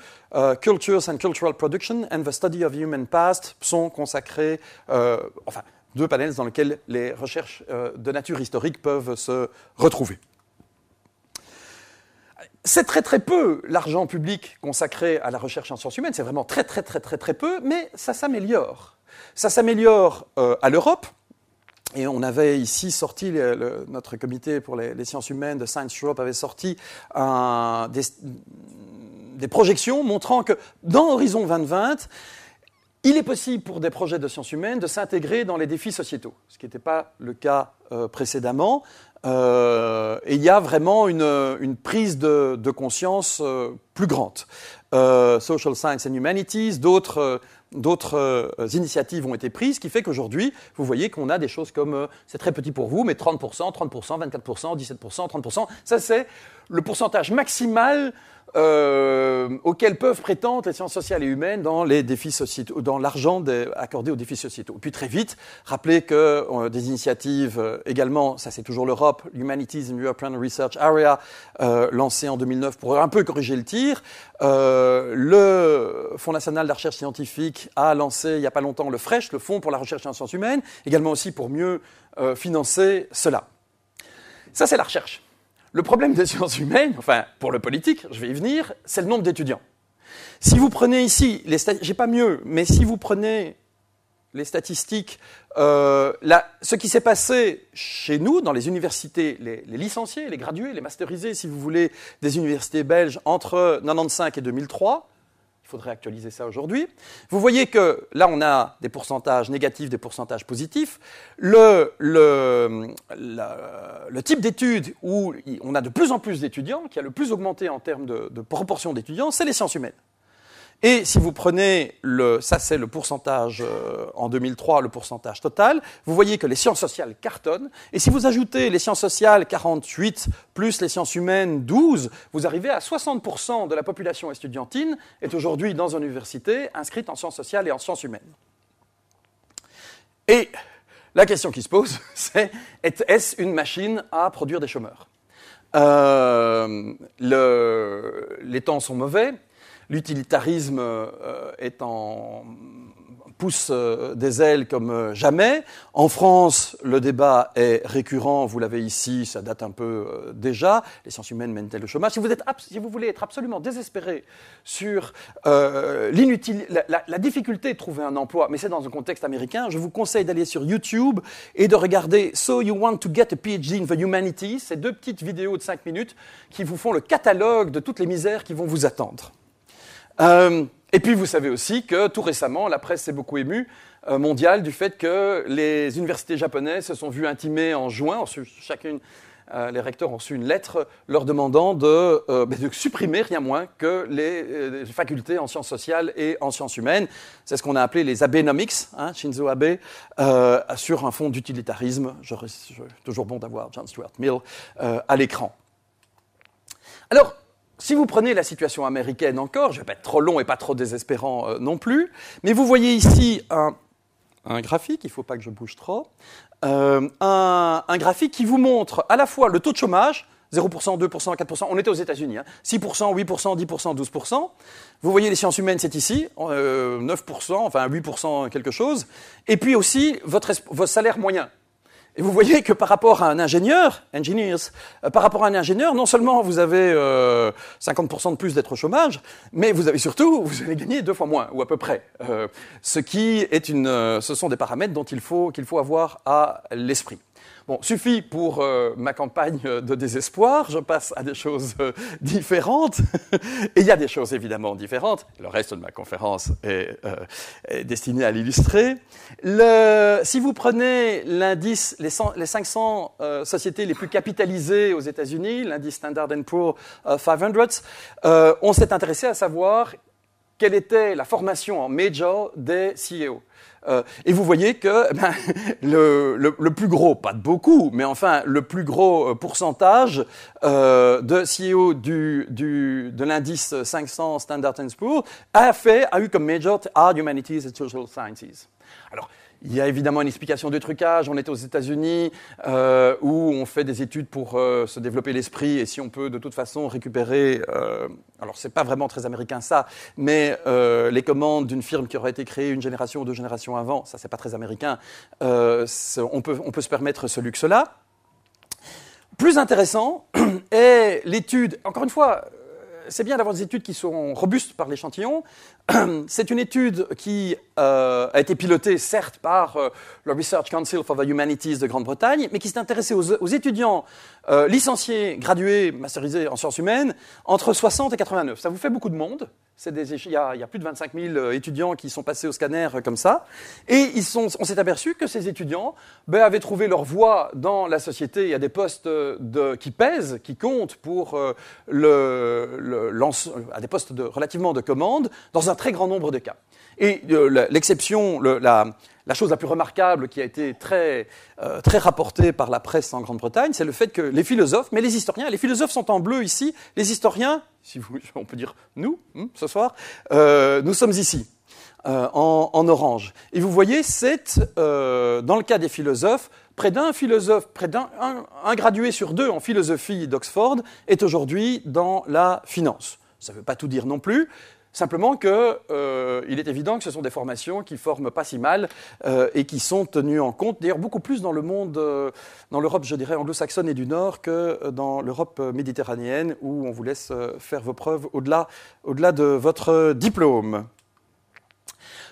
Speaker 1: Cultures and Cultural Production and the Study of Human Past, sont consacrés, enfin, deux panels dans lesquels les recherches de nature historique peuvent se retrouver. C'est très très peu l'argent public consacré à la recherche en sciences humaines, c'est vraiment très très très très très peu, mais ça s'améliore. Ça s'améliore euh, à l'Europe, et on avait ici sorti, notre comité pour les, sciences humaines de Science Europe avait sorti des, projections montrant que dans Horizon 2020, il est possible pour des projets de sciences humaines de s'intégrer dans les défis sociétaux, ce qui n'était pas le cas euh, précédemment. Euh, et il y a vraiment une, prise de, conscience euh, plus grande. Euh, Social Science and Humanities, d'autres d'autres initiatives ont été prises, ce qui fait qu'aujourd'hui, vous voyez qu'on a des choses comme, c'est très petit pour vous, mais 30%, 30%, 24%, 17%, 30%, ça c'est le pourcentage maximal euh, Auxquelles peuvent prétendre les sciences sociales et humaines dans les défis sociétaux, dans l'argent accordé aux défis sociétaux. Puis très vite, rappelez que euh, des initiatives euh, également, ça c'est toujours l'Europe, l'Humanities and European Research Area, lancée en 2009 pour un peu corriger le tir. le Fonds national de la recherche scientifique a lancé il n'y a pas longtemps le FRESH, le Fonds pour la recherche en sciences humaines, également aussi pour mieux financer cela. Ça c'est la recherche. Le problème des sciences humaines, enfin pour le politique, je vais y venir, c'est le nombre d'étudiants. Si vous prenez ici, les j'ai pas mieux, mais si vous prenez les statistiques, euh, ce qui s'est passé chez nous, dans les universités, les, les, licenciés, les gradués, les masterisés, si vous voulez, des universités belges entre 1995 euh, et 2003, faudrait actualiser ça aujourd'hui. Vous voyez que là, on a des pourcentages négatifs, des pourcentages positifs. Le, le, le type d'étude où on a de plus en plus d'étudiants, qui a le plus augmenté en termes de proportion d'étudiants, c'est les sciences humaines. Et si vous prenez le, ça c'est le pourcentage euh, en 2003, le pourcentage total, vous voyez que les sciences sociales cartonnent. Et si vous ajoutez les sciences sociales 48 plus les sciences humaines 12, vous arrivez à 60% de la population étudiantine est aujourd'hui dans une université inscrite en sciences sociales et en sciences humaines. Et la question qui se pose, c'est est-ce une machine à produire des chômeurs euh, Les temps sont mauvais l'utilitarisme euh, est en pousse euh, des ailes comme euh, jamais. En France, le débat est récurrent, vous l'avez ici, ça date un peu déjà. Les sciences humaines mènent-elles le chômage si vous, êtes, si vous, voulez être absolument désespéré sur la, la, difficulté de trouver un emploi, mais c'est dans un contexte américain, je vous conseille d'aller sur YouTube et de regarder So You Want to Get a PhD in the Humanities, ces deux petites vidéos de 5 minutes qui vous font le catalogue de toutes les misères qui vont vous attendre. Euh, et puis vous savez aussi que tout récemment, la presse s'est beaucoup émue euh, mondiale du fait que les universités japonaises se sont vues intimées en juin, chacune, euh, les recteurs ont reçu une lettre leur demandant de, ben, de supprimer rien moins que les, facultés en sciences sociales et en sciences humaines. C'est ce qu'on a appelé les Abenomics, hein, Shinzo Abe, sur un fond d'utilitarisme. Je, toujours bon d'avoir John Stuart Mill à l'écran. Alors, si vous prenez la situation américaine encore, je vais pas être trop long et pas trop désespérant euh, non plus, mais vous voyez ici un, graphique, il ne faut pas que je bouge trop, euh, un, graphique qui vous montre à la fois le taux de chômage, 0%, 2%, 4%, on était aux États-Unis, 6%, 8%, 10%, 12%. Vous voyez les sciences humaines, c'est ici, 9%, euh, enfin 8%, quelque chose. Et puis aussi votre, votre salaire moyen, et vous voyez que par rapport à un ingénieur, euh, par rapport à un ingénieur, non seulement vous avez 50% euh, de plus d'être au chômage, mais vous avez surtout, vous avez gagné deux fois moins, ou à peu près. Euh, ce qui est une, ce sont des paramètres dont il faut, qu'il faut avoir à l'esprit. Bon, suffit pour euh, ma campagne de désespoir, je passe à des choses euh, différentes. Et il y a des choses évidemment différentes. Le reste de ma conférence est, euh, destiné à l'illustrer. si vous prenez l'indice, les, 500 sociétés les plus capitalisées aux États-Unis, l'indice Standard Poor's 500, on s'est intéressé à savoir quelle était la formation en major des CEO. Euh, et vous voyez que eh ben, le, plus gros, pas de beaucoup, mais enfin le plus gros euh, pourcentage euh, de CEO de l'indice 500 Standard Poor's a fait, a eu comme major Art Humanities and Social Sciences. Il y a évidemment une explication du trucage. On est aux États-Unis euh, où on fait des études pour euh, se développer l'esprit et si on peut de toute façon récupérer, euh, alors c'est pas vraiment très américain ça, mais euh, les commandes d'une firme qui aurait été créée une génération ou deux générations avant, ça c'est pas très américain. on peut on peut se permettre ce luxe-là. Plus intéressant est l'étude. Encore une fois, c'est bien d'avoir des études qui sont robustes par l'échantillon. C'est une étude qui euh, a été pilotée, certes, par euh, le Research Council for the Humanities de Grande-Bretagne, mais qui s'est intéressée aux, étudiants euh, licenciés, gradués, masterisés en sciences humaines, entre 60 et 89. Ça vous fait beaucoup de monde il, y a, plus de 25 000 euh, étudiants qui sont passés au scanner euh, comme ça. Et on s'est aperçu que ces étudiants ben, avaient trouvé leur voie dans la société. Il y a des postes euh, qui pèsent, qui comptent pour le, à des postes relativement de commande dans un très grand nombre de cas. Et l'exception, la, la chose la plus remarquable qui a été très, euh, très rapportée par la presse en Grande-Bretagne, c'est le fait que les philosophes, mais les historiens, les philosophes sont en bleu ici, les historiens, si vous, on peut dire nous, hein, ce soir, euh, nous sommes ici. Euh, en, orange. Et vous voyez, c'est, dans le cas des philosophes, près d'un philosophe, près d'un un, gradué sur deux en philosophie d'Oxford est aujourd'hui dans la finance. Ça ne veut pas tout dire non plus, Simplement qu'il euh, est évident que ce sont des formations qui forment pas si mal euh, et qui sont tenues en compte, d'ailleurs beaucoup plus dans le monde, euh, dans l'Europe, je dirais, anglo-saxonne et du Nord que dans l'Europe méditerranéenne où on vous laisse faire vos preuves au-delà au -delà de votre diplôme.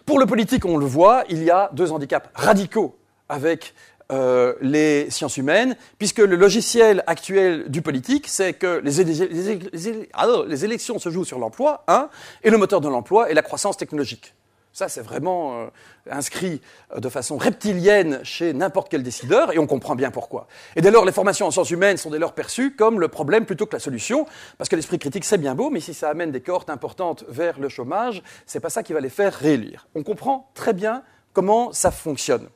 Speaker 1: Pour le politique, on le voit, il y a deux handicaps radicaux avec euh, les sciences humaines, puisque le logiciel actuel du politique, c'est que les, élections se jouent sur l'emploi, hein, et le moteur de l'emploi est la croissance technologique. Ça, c'est vraiment euh, inscrit euh, de façon reptilienne chez n'importe quel décideur, et on comprend bien pourquoi. Et dès lors, les formations en sciences humaines sont dès lors perçues comme le problème plutôt que la solution, parce que l'esprit critique, c'est bien beau, mais si ça amène des cohortes importantes vers le chômage, c'est pas ça qui va les faire réélire. On comprend très bien comment ça fonctionne.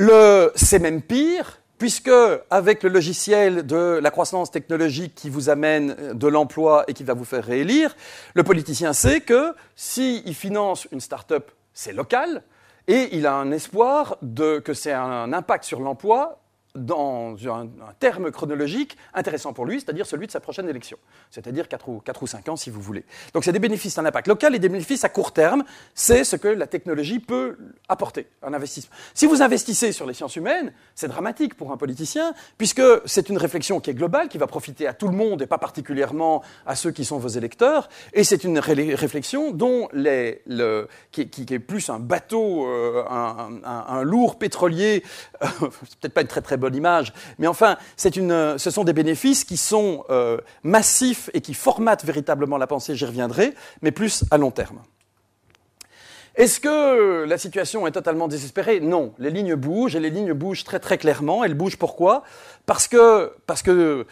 Speaker 1: Le, c'est même pire, puisque avec le logiciel de la croissance technologique qui vous amène euh, de l'emploi et qui va vous faire réélire, le politicien sait que s'il finance une start-up, c'est local, et il a un espoir de, que c'est un impact sur l'emploi dans un, terme chronologique intéressant pour lui, c'est-à-dire celui de sa prochaine élection, c'est-à-dire 4 ou, 4 ou 5 ans si vous voulez. Donc c'est des bénéfices d'un impact local et des bénéfices à court terme, c'est ce que la technologie peut apporter, un investissement. Si vous investissez sur les sciences humaines, c'est dramatique pour un politicien, puisque c'est une réflexion qui est globale, qui va profiter à tout le monde et pas particulièrement à ceux qui sont vos électeurs, et c'est une réflexion dont les, le, qui, est plus un bateau, euh, un, lourd pétrolier, peut-être pas une très très bonne l'image. Mais enfin, une, euh, ce sont des bénéfices qui sont euh, massifs et qui formatent véritablement la pensée, j'y reviendrai, mais plus à long terme. Est-ce que la situation est totalement désespérée Non, les lignes bougent et les lignes bougent très très clairement. Elles bougent pourquoi Parce que parce que euh,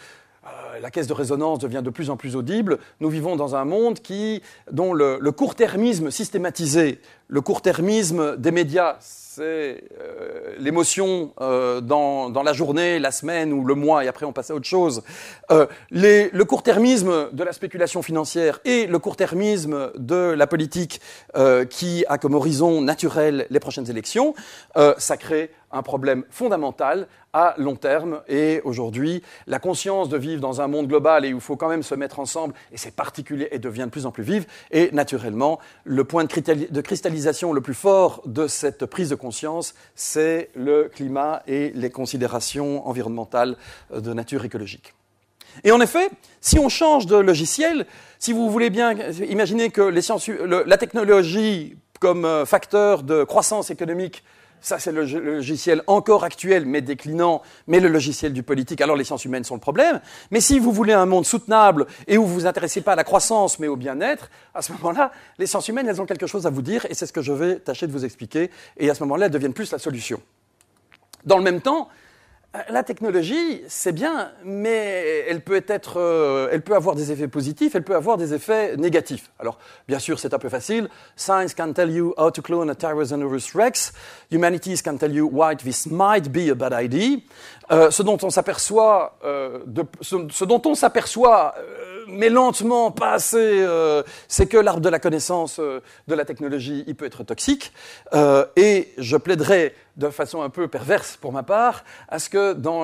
Speaker 1: la caisse de résonance devient de plus en plus audible. Nous vivons dans un monde qui dont le court-termisme systématisé, le court-termisme des médias c'est euh, l'émotion euh, dans, la journée, la semaine ou le mois, et après on passe à autre chose. Euh, le court-termisme de la spéculation financière et le court-termisme de la politique qui a comme horizon naturel les prochaines élections, ça crée un problème fondamental à long terme. Et aujourd'hui, la conscience de vivre dans un monde global et où il faut quand même se mettre ensemble, et c'est particulier, et devient de plus en plus vive. Et naturellement, le point de cristallisation le plus fort de cette prise de conscience, c'est le climat et les considérations environnementales euh, de nature écologique. Et en effet, si on change de logiciel, si vous voulez bien euh, imaginer que la technologie comme euh, facteur de croissance économique ça, c'est le, logiciel encore actuel, mais déclinant, mais le logiciel du politique. Alors les sciences humaines sont le problème. Mais si vous voulez un monde soutenable et où vous vous intéressez pas à la croissance, mais au bien-être, à ce moment-là, les sciences humaines, elles ont quelque chose à vous dire, et c'est ce que je vais tâcher de vous expliquer. Et à ce moment-là, elles deviennent plus la solution. Dans le même temps, la technologie, c'est bien, mais elle peut, être, euh, elle peut avoir des effets positifs, elle peut avoir des effets négatifs. Alors, bien sûr, c'est un peu facile. Science can tell you how to clone a Tyrannosaurus rex. Humanities can tell you why this might be a bad idea. Euh, ce dont on s'aperçoit, euh, ce, dont on s'aperçoit, mais lentement, pas assez, c'est que l'arbre de la connaissance de la technologie, il peut être toxique. et je plaiderai de façon un peu perverse pour ma part, à ce que dans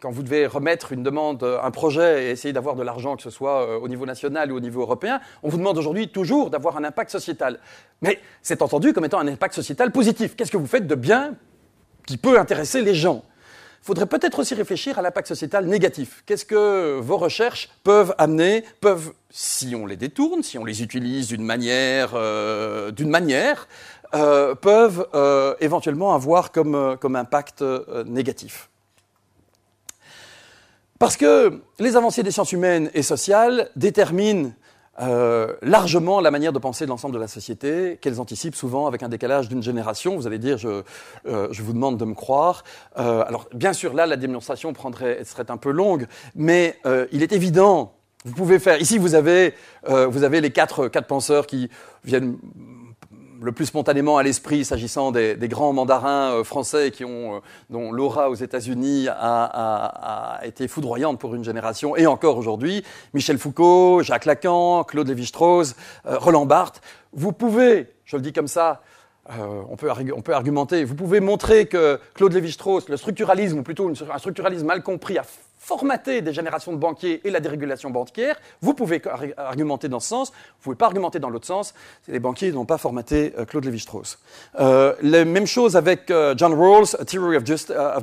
Speaker 1: quand vous devez remettre une demande, euh, un projet et essayer d'avoir de l'argent, que ce soit euh, au niveau national ou au niveau européen, on vous demande aujourd'hui toujours d'avoir un impact sociétal. Mais c'est entendu comme étant un impact sociétal positif. Qu'est-ce que vous faites de bien qui peut intéresser les gens il faudrait peut-être aussi réfléchir à l'impact sociétal négatif. Qu'est-ce que vos recherches peuvent amener, peuvent, si on les détourne, si on les utilise d'une manière, euh, d'une manière euh, peuvent euh, éventuellement avoir comme, euh, impact négatif. Parce que les avancées des sciences humaines et sociales déterminent largement la manière de penser de l'ensemble de la société, qu'elles anticipent souvent avec un décalage d'une génération. Vous allez dire, je, vous demande de me croire. alors, bien sûr, là, la démonstration prendrait, serait un peu longue, mais il est évident vous pouvez faire. Ici, vous avez, vous avez les quatre, quatre penseurs qui viennent le plus spontanément à l'esprit s'agissant des, grands mandarins euh, français qui ont, euh, dont l'aura aux États-Unis a, été foudroyante pour une génération et encore aujourd'hui, Michel Foucault, Jacques Lacan, Claude Lévi-Strauss, euh, Roland Barthes. Vous pouvez, je le dis comme ça, on, peut on, peut argumenter. Vous pouvez montrer que Claude Lévi-Strauss, le structuralisme, ou plutôt un structuralisme mal compris, a formater des générations de banquiers et la dérégulation bancaire. Vous pouvez argumenter dans ce sens, vous ne pouvez pas argumenter dans l'autre sens. Les banquiers n'ont pas formaté euh, Claude Lévi-Strauss. Euh, la même chose avec euh, John Rawls, Theory of,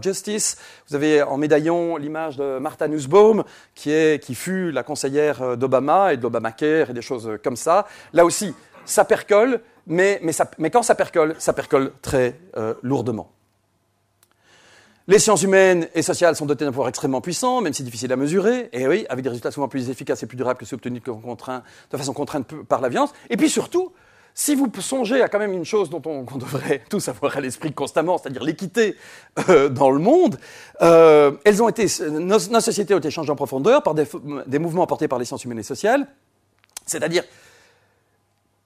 Speaker 1: Justice. Vous avez en médaillon l'image de Martha Nussbaum, qui, est, qui fut la conseillère d'Obama et de l'Obamacare et des choses comme ça. Là aussi, ça percole, mais, mais quand ça percole, ça percole très lourdement. Les sciences humaines et sociales sont dotées d'un pouvoir extrêmement puissant, même si difficile à mesurer, et oui, avec des résultats souvent plus efficaces et plus durables que ceux obtenus de façon contrainte par la violence. Et puis surtout, si vous songez à quand même une chose dont on, devrait tous avoir à l'esprit constamment, c'est-à-dire l'équité euh, dans le monde, euh, elles ont été, nos, sociétés ont été changées en profondeur par des, des mouvements portés par les sciences humaines et sociales, c'est-à-dire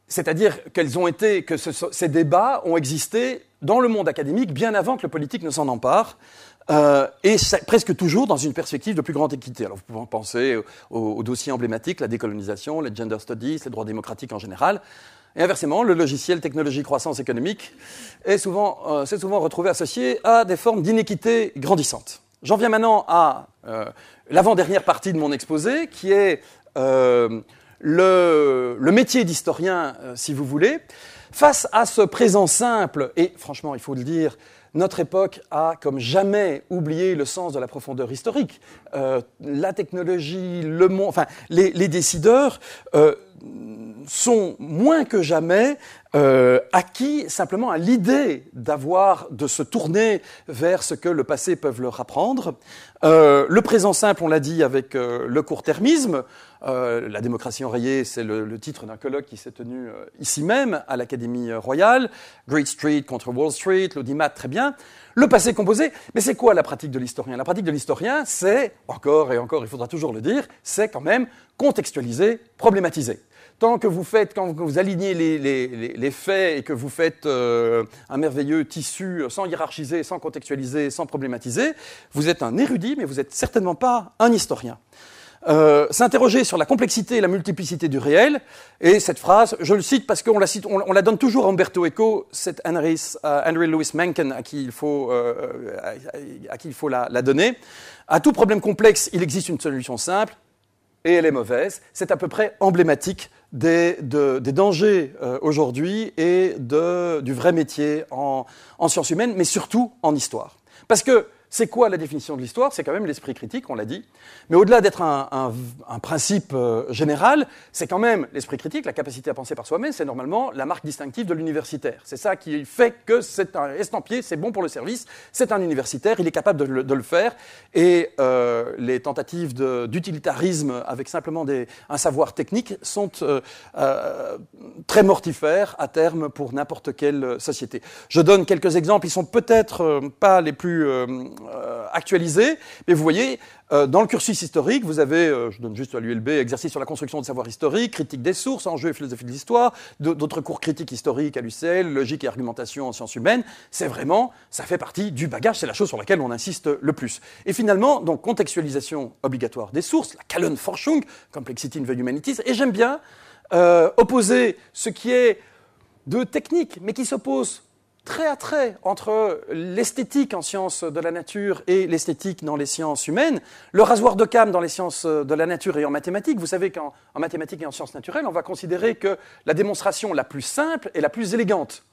Speaker 1: c'est-à-dire qu'elles ont été, que ces débats ont existé dans le monde académique bien avant que le politique ne s'en empare. Euh, et presque toujours dans une perspective de plus grande équité. Alors vous pouvez penser aux, dossiers emblématiques, la décolonisation, les gender studies, les droits démocratiques en général. Et inversement, le logiciel technologie croissance économique est souvent, euh, s'est souvent retrouvé associé à des formes d'inéquité grandissantes. J'en viens maintenant à euh, l'avant-dernière partie de mon exposé, qui est le, métier d'historien, euh, si vous voulez, face à ce présent simple, et franchement, il faut le dire, notre époque a comme jamais oublié le sens de la profondeur historique. Euh, la technologie, le enfin, les, décideurs euh, sont moins que jamais acquis simplement à l'idée d'avoir, de se tourner vers ce que le passé peut leur apprendre. le présent simple, on l'a dit avec le court-termisme. Euh, la démocratie enrayée, c'est le, titre d'un colloque qui s'est tenu euh, ici même, à l'Académie euh, royale. Great Street contre Wall Street, l'audimat, très bien. Le passé composé, mais c'est quoi la pratique de l'historien La pratique de l'historien, c'est, encore et encore, il faudra toujours le dire, c'est quand même contextualiser, problématiser tant que vous faites, quand vous alignez les, faits et que vous faites un merveilleux tissu sans hiérarchiser, sans contextualiser, sans problématiser, vous êtes un érudit, mais vous n'êtes certainement pas un historien. Euh, s'interroger sur la complexité et la multiplicité du réel. Et cette phrase, je le cite parce qu'on la, cite, on, la donne toujours à Umberto Eco, c'est Henry, euh, Henry Louis Mencken à qui il faut, euh, à, faut la, donner. À tout problème complexe, il existe une solution simple, et elle est mauvaise. C'est à peu près emblématique des, des dangers aujourd'hui et de, du vrai métier en, en sciences humaines, mais surtout en histoire. Parce que c'est quoi la définition de l'histoire C'est quand même l'esprit critique, on l'a dit. Mais au-delà d'être un, principe euh, général, c'est quand même l'esprit critique, la capacité à penser par soi-même, c'est normalement la marque distinctive de l'universitaire. C'est ça qui fait que c'est un estampier, c'est bon pour le service, c'est un universitaire, il est capable de le, faire. Et euh, les tentatives d'utilitarisme avec simplement un savoir technique sont euh, très mortifères à terme pour n'importe quelle société. Je donne quelques exemples, ils sont peut-être pas les plus euh, actualisé. Mais vous voyez, euh, dans le cursus historique, vous avez, euh, je donne juste à l'ULB, exercice sur la construction de savoir historique, critique des sources, enjeux et philosophie de l'histoire, d'autres cours critiques historiques à l'UCL, logique et argumentation en sciences humaines. C'est vraiment, ça fait partie du bagage, c'est la chose sur laquelle on insiste le plus. Et finalement, donc contextualisation obligatoire des sources, la calonne Forschung, Complexity in the Humanities, et j'aime bien opposer ce qui est de technique, mais qui s'oppose très à trait entre l'esthétique en sciences de la nature et l'esthétique dans les sciences humaines, le rasoir de cam dans les sciences de la nature et en mathématiques. Vous savez qu'en mathématiques et en sciences naturelles, on va considérer que la démonstration la plus simple est la plus élégante.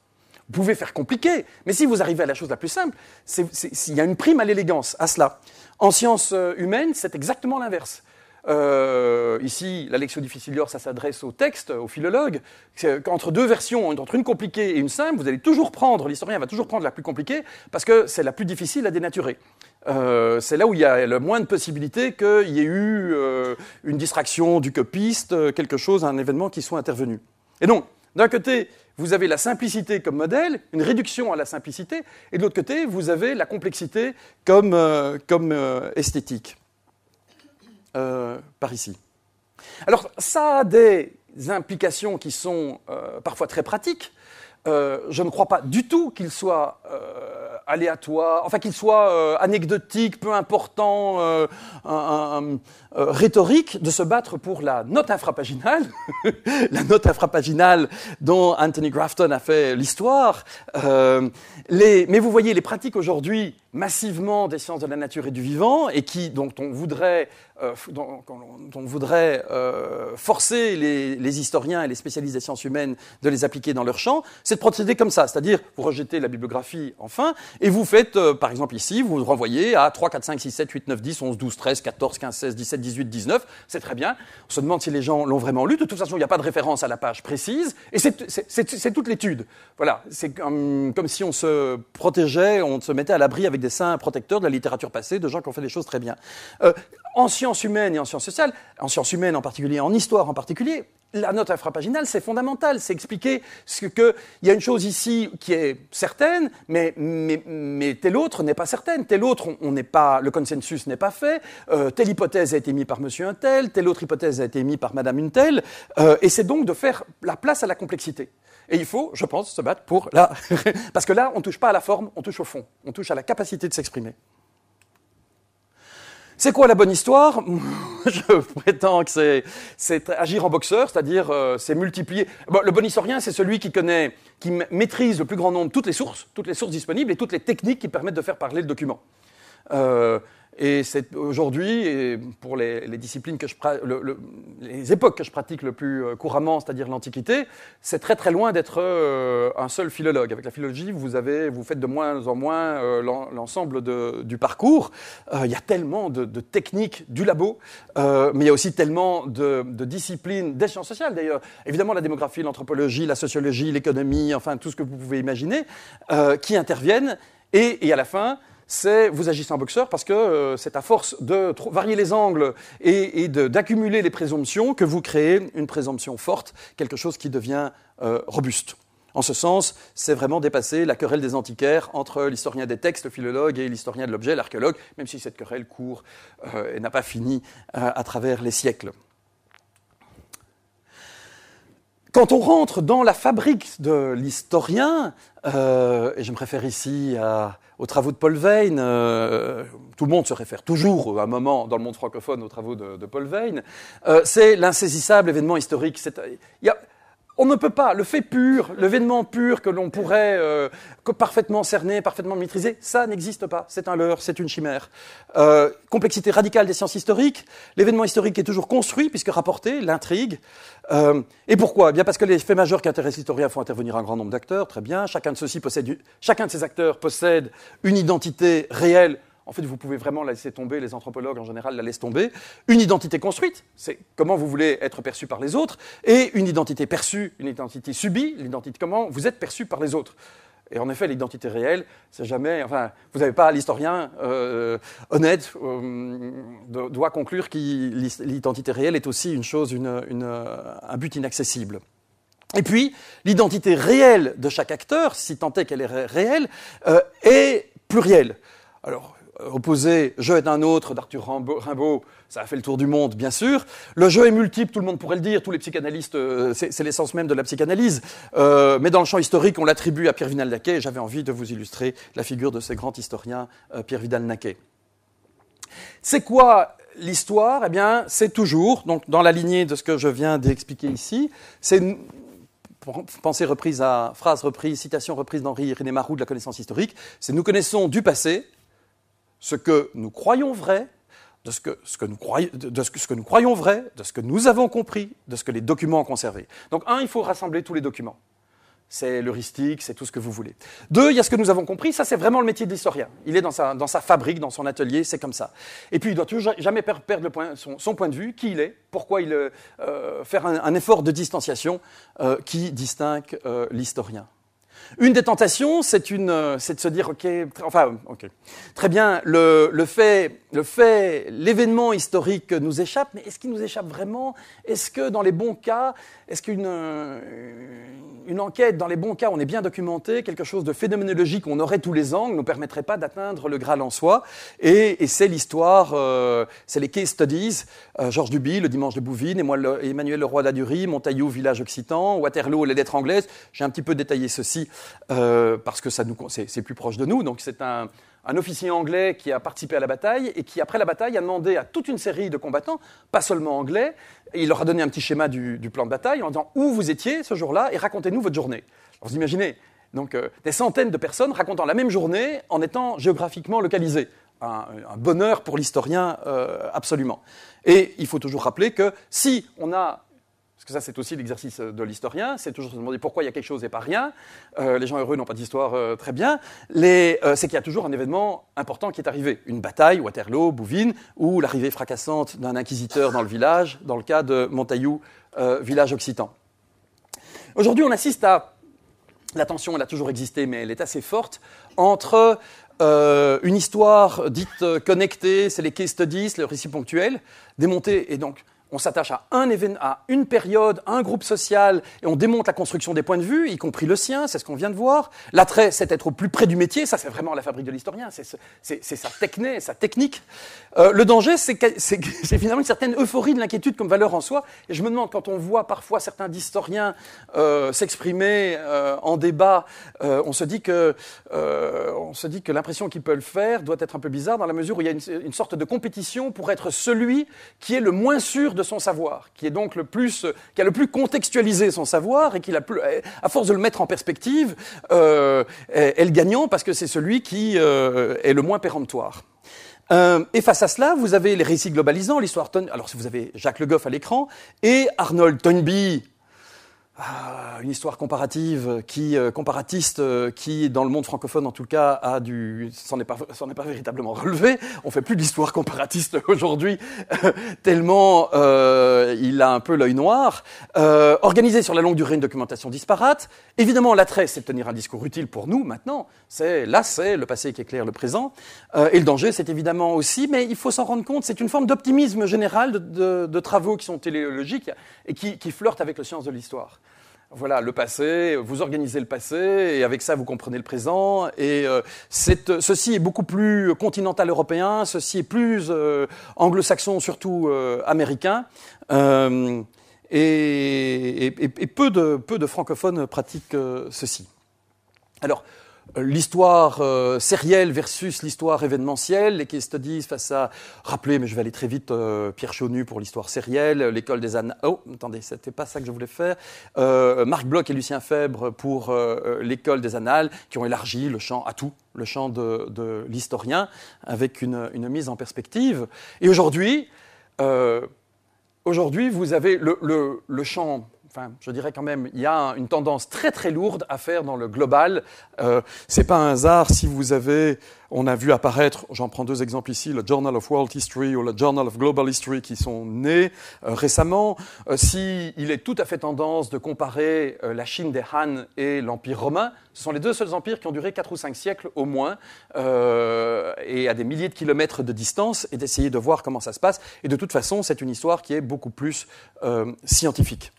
Speaker 1: Vous pouvez faire compliqué, mais si vous arrivez à la chose la plus simple, il y a une prime à l'élégance, à cela. En sciences humaines, c'est exactement l'inverse. Euh, ici, la difficile difficilior, ça s'adresse au texte, au philologue. Entre deux versions, entre une compliquée et une simple, vous allez toujours prendre, l'historien va toujours prendre la plus compliquée, parce que c'est la plus difficile à dénaturer. Euh, c'est là où il y a le moins de possibilités qu'il y ait eu euh, une distraction du copiste, quelque chose, un événement qui soit intervenu. Et donc, d'un côté, vous avez la simplicité comme modèle, une réduction à la simplicité, et de l'autre côté, vous avez la complexité comme, comme esthétique. Euh, par ici. Alors ça a des implications qui sont euh, parfois très pratiques. Euh, je ne crois pas du tout qu'il soit aléatoire, enfin qu'il soit anecdotique, peu important, rhétorique de se battre pour la note infrapaginale, la note infrapaginale dont Anthony Grafton a fait l'histoire. mais vous voyez, les pratiques aujourd'hui massivement des sciences de la nature et du vivant et qui dont on voudrait, euh, on voudrait euh, forcer les, historiens et les spécialistes des sciences humaines de les appliquer dans leur champ, c'est de procéder comme ça, c'est-à-dire vous rejetez la bibliographie enfin et vous faites euh, par exemple ici, vous renvoyez à 3 4 5 6 7 8 9 10 11 12 13 14 15 16 17 18 19, c'est très bien. On se demande si les gens l'ont vraiment lu, de toute façon, il n'y a pas de référence à la page précise et c'est toute l'étude. Voilà, c'est comme, comme si on se protégeait, on se mettait à l'abri avec des saints protecteurs de la littérature passée, de gens qui ont fait des choses très bien. Euh, en sciences humaines et en sciences sociales, en sciences humaines en particulier, en histoire en particulier, la note infrapaginale, c'est fondamental. C'est expliquer qu'il y a une chose ici qui est certaine, mais, mais, mais telle autre n'est pas certaine. Telle autre, on n'est pas, le consensus n'est pas fait. Euh, telle hypothèse a été mise par monsieur un telle autre hypothèse a été mise par madame un telle. Euh, et c'est donc de faire la place à la complexité. Et il faut, je pense, se battre pour la... Parce que là, on ne touche pas à la forme, on touche au fond. On touche à la capacité de s'exprimer. C'est quoi la bonne histoire je prétends que c'est agir en boxeur, c'est-à-dire euh, c'est multiplier. le bon historien, c'est celui qui connaît, qui maîtrise le plus grand nombre, toutes les sources, toutes les sources disponibles et toutes les techniques qui permettent de faire parler le document. Euh, et aujourd'hui, pour les, disciplines que je les époques que je pratique le plus euh, couramment, c'est-à-dire l'Antiquité, c'est très très loin d'être euh, un seul philologue. Avec la philologie, vous, avez, vous faites de moins en moins euh, l'ensemble du parcours. Il y a tellement de, techniques du labo, mais il y a aussi tellement de, disciplines, des sciences sociales d'ailleurs. Évidemment, la démographie, l'anthropologie, la sociologie, l'économie, enfin tout ce que vous pouvez imaginer, qui interviennent. et à la fin, c'est vous agissez en boxeur parce que euh, c'est à force de varier les angles et, d'accumuler les présomptions que vous créez une présomption forte, quelque chose qui devient euh, robuste. En ce sens, c'est vraiment dépasser la querelle des antiquaires entre l'historien des textes, le philologue, et l'historien de l'objet, l'archéologue, même si cette querelle court euh, et n'a pas fini à travers les siècles. Quand on rentre dans la fabrique de l'historien, euh, et je me réfère ici aux travaux de Paul Veyne, euh, tout le monde se réfère toujours à un moment dans le monde francophone aux travaux de, Paul Veyne, euh, c'est l'insaisissable événement historique. On ne peut pas, le fait pur, l'événement pur que l'on pourrait euh, parfaitement cerner, parfaitement maîtriser, ça n'existe pas. C'est un leurre, c'est une chimère. Euh, complexité radicale des sciences historiques, l'événement historique est toujours construit puisque rapporté, l'intrigue. Euh, et pourquoi eh Bien parce que les faits majeurs qui intéressent l'historien font intervenir un grand nombre d'acteurs, très bien. Chacun de chacun de ces acteurs possède une identité réelle en fait, vous pouvez vraiment la laisser tomber, les anthropologues en général la laissent tomber. Une identité construite, c'est comment vous voulez être perçu par les autres, et une identité perçue, une identité subie, l'identité comment vous êtes perçu par les autres. Et en effet, l'identité réelle, c'est jamais. Enfin, vous n'avez pas l'historien euh, honnête euh, doit conclure que l'identité réelle est aussi une chose, euh, un but inaccessible. Et puis, l'identité réelle de chaque acteur, si tant est qu'elle est réelle, est plurielle. Alors, opposé Je est un autre d'Arthur Rimbaud, ça a fait le tour du monde, bien sûr. Le jeu est multiple, tout le monde pourrait le dire, tous les psychanalystes, euh, c'est l'essence même de la psychanalyse. Euh, mais dans le champ historique, on l'attribue à Pierre Vidal-Naquet, et j'avais envie de vous illustrer la figure de ce grand historien, euh, Pierre Vidal-Naquet. C'est quoi l'histoire Eh bien, c'est toujours, donc dans la lignée de ce que je viens d'expliquer ici, c'est pensée reprise à phrase reprise, citation reprise d'Henri René Marrou de la connaissance historique, c'est nous connaissons du passé, ce que nous croyons vrai, de ce que, nous croyons, vrai, de ce que nous avons compris, de ce que les documents ont conservé. Donc un, il faut rassembler tous les documents. C'est l'heuristique, c'est tout ce que vous voulez. Deux, il y a ce que nous avons compris, ça c'est vraiment le métier de l'historien. Il est dans sa, fabrique, dans son atelier, c'est comme ça. Et puis il doit jamais perdre son, point de vue, qui il est, pourquoi il fait euh, faire un, effort de distanciation euh, qui distingue euh, l'historien. Une des tentations, euh, c'est de se dire, ok, très, enfin, ok, bien, le, fait, l'événement historique nous échappe, mais est-ce qu'il nous échappe vraiment Est-ce que dans les bons cas, est-ce qu'une euh, enquête dans les bons cas, on est bien documenté, quelque chose de phénoménologique on aurait tous les angles, ne nous permettrait pas d'atteindre le Graal en soi Et, c'est l'histoire, euh, c'est les case studies, Georges Duby, le dimanche de Bouvines, et moi, le, Emmanuel Leroy d'Adurie, Montaillou, village occitan, Waterloo, les lettres anglaises. J'ai un petit peu détaillé ceci euh, parce que ça nous, c'est, plus proche de nous. Donc c'est un, officier anglais qui a participé à la bataille et qui, après la bataille, a demandé à toute une série de combattants, pas seulement anglais, et il leur a donné un petit schéma du, plan de bataille en disant où vous étiez ce jour-là et racontez-nous votre journée. vous imaginez, donc euh, des centaines de personnes racontant la même journée en étant géographiquement localisées. Un, bonheur pour l'historien, euh, absolument. Et il faut toujours rappeler que si on a ça c'est aussi l'exercice euh, de l'historien, c'est toujours se demander pourquoi il y a quelque chose et pas rien. Euh, les gens heureux n'ont pas d'histoire euh, très bien. c'est qu'il y a toujours un événement important qui est arrivé, une bataille, Waterloo, Bouvines, ou l'arrivée fracassante d'un inquisiteur dans le village, dans le cas de Montaillou, village occitan. Aujourd'hui, on assiste à la tension, elle a toujours existé, mais elle est assez forte entre une histoire dite connectée, c'est les case studies, le récit ponctuel, démonté et donc on s'attache à, un à une période, à un groupe social, et on démonte la construction des points de vue, y compris le sien, c'est ce qu'on vient de voir. L'attrait, c'est être au plus près du métier, ça c'est vraiment la fabrique de l'historien, c'est sa, techné, sa technique. Euh, le danger, c'est finalement une certaine euphorie de l'inquiétude comme valeur en soi, et je me demande, quand on voit parfois certains historiens euh, s'exprimer euh, en débat, on se dit que, l'impression qu'ils peuvent faire doit être un peu bizarre, dans la mesure où il y a une sorte de compétition pour être celui qui est le moins sûr de son savoir, qui est donc le plus, qui a le plus contextualisé son savoir et qui, a plus, à force de le mettre en perspective, euh, est, le gagnant parce que c'est celui qui euh, est le moins péremptoire. Euh, et face à cela, vous avez les récits globalisants, l'histoire. Alors, si vous avez Jacques Le Goff à l'écran et Arnold Toynbee ah, une histoire comparative, qui euh, comparatiste, euh, qui dans le monde francophone en tout cas a du, s'en est pas, véritablement relevé. On fait plus d'histoire comparatiste aujourd'hui, euh, tellement il a un peu l'œil noir. Organisé sur la longue durée une documentation disparate. Évidemment, l'attrait, c'est de tenir un discours utile pour nous maintenant. C'est là, c'est le passé qui éclaire le présent. et le danger, c'est évidemment aussi, mais il faut s'en rendre compte. C'est une forme d'optimisme général de, travaux qui sont téléologiques et qui, qui flirtent avec le science de l'histoire voilà le passé, vous organisez le passé, et avec ça vous comprenez le présent. Et euh, ceci est beaucoup plus continental européen, ceci est plus euh, anglo-saxon, surtout euh, américain, et, peu de, peu de francophones pratiquent ceci. Alors, l'histoire euh, sérielle versus l'histoire événementielle, les case studies face à, rappeler mais je vais aller très vite, euh, Pierre Chaunu pour l'histoire sérielle, l'école des annales, oh, attendez, c'était pas ça que je voulais faire, euh, Marc Bloch et Lucien Fèbre pour l'école des Annales, qui ont élargi le champ à tout, le champ de, l'historien, avec une, mise en perspective. Et aujourd'hui, aujourd'hui, vous avez le, le, le champ enfin, je dirais quand même, il y a une tendance très très lourde à faire dans le global. Euh, c'est pas un hasard si vous avez, on a vu apparaître, j'en prends deux exemples ici, le Journal of World History ou le Journal of Global History qui sont nés euh, récemment. S'il euh, si il est tout à fait tendance de comparer euh, la Chine des Han et l'Empire romain, ce sont les deux seuls empires qui ont duré 4 ou 5 siècles au moins, et à des milliers de kilomètres de distance, et d'essayer de voir comment ça se passe. Et de toute façon, c'est une histoire qui est beaucoup plus scientifique.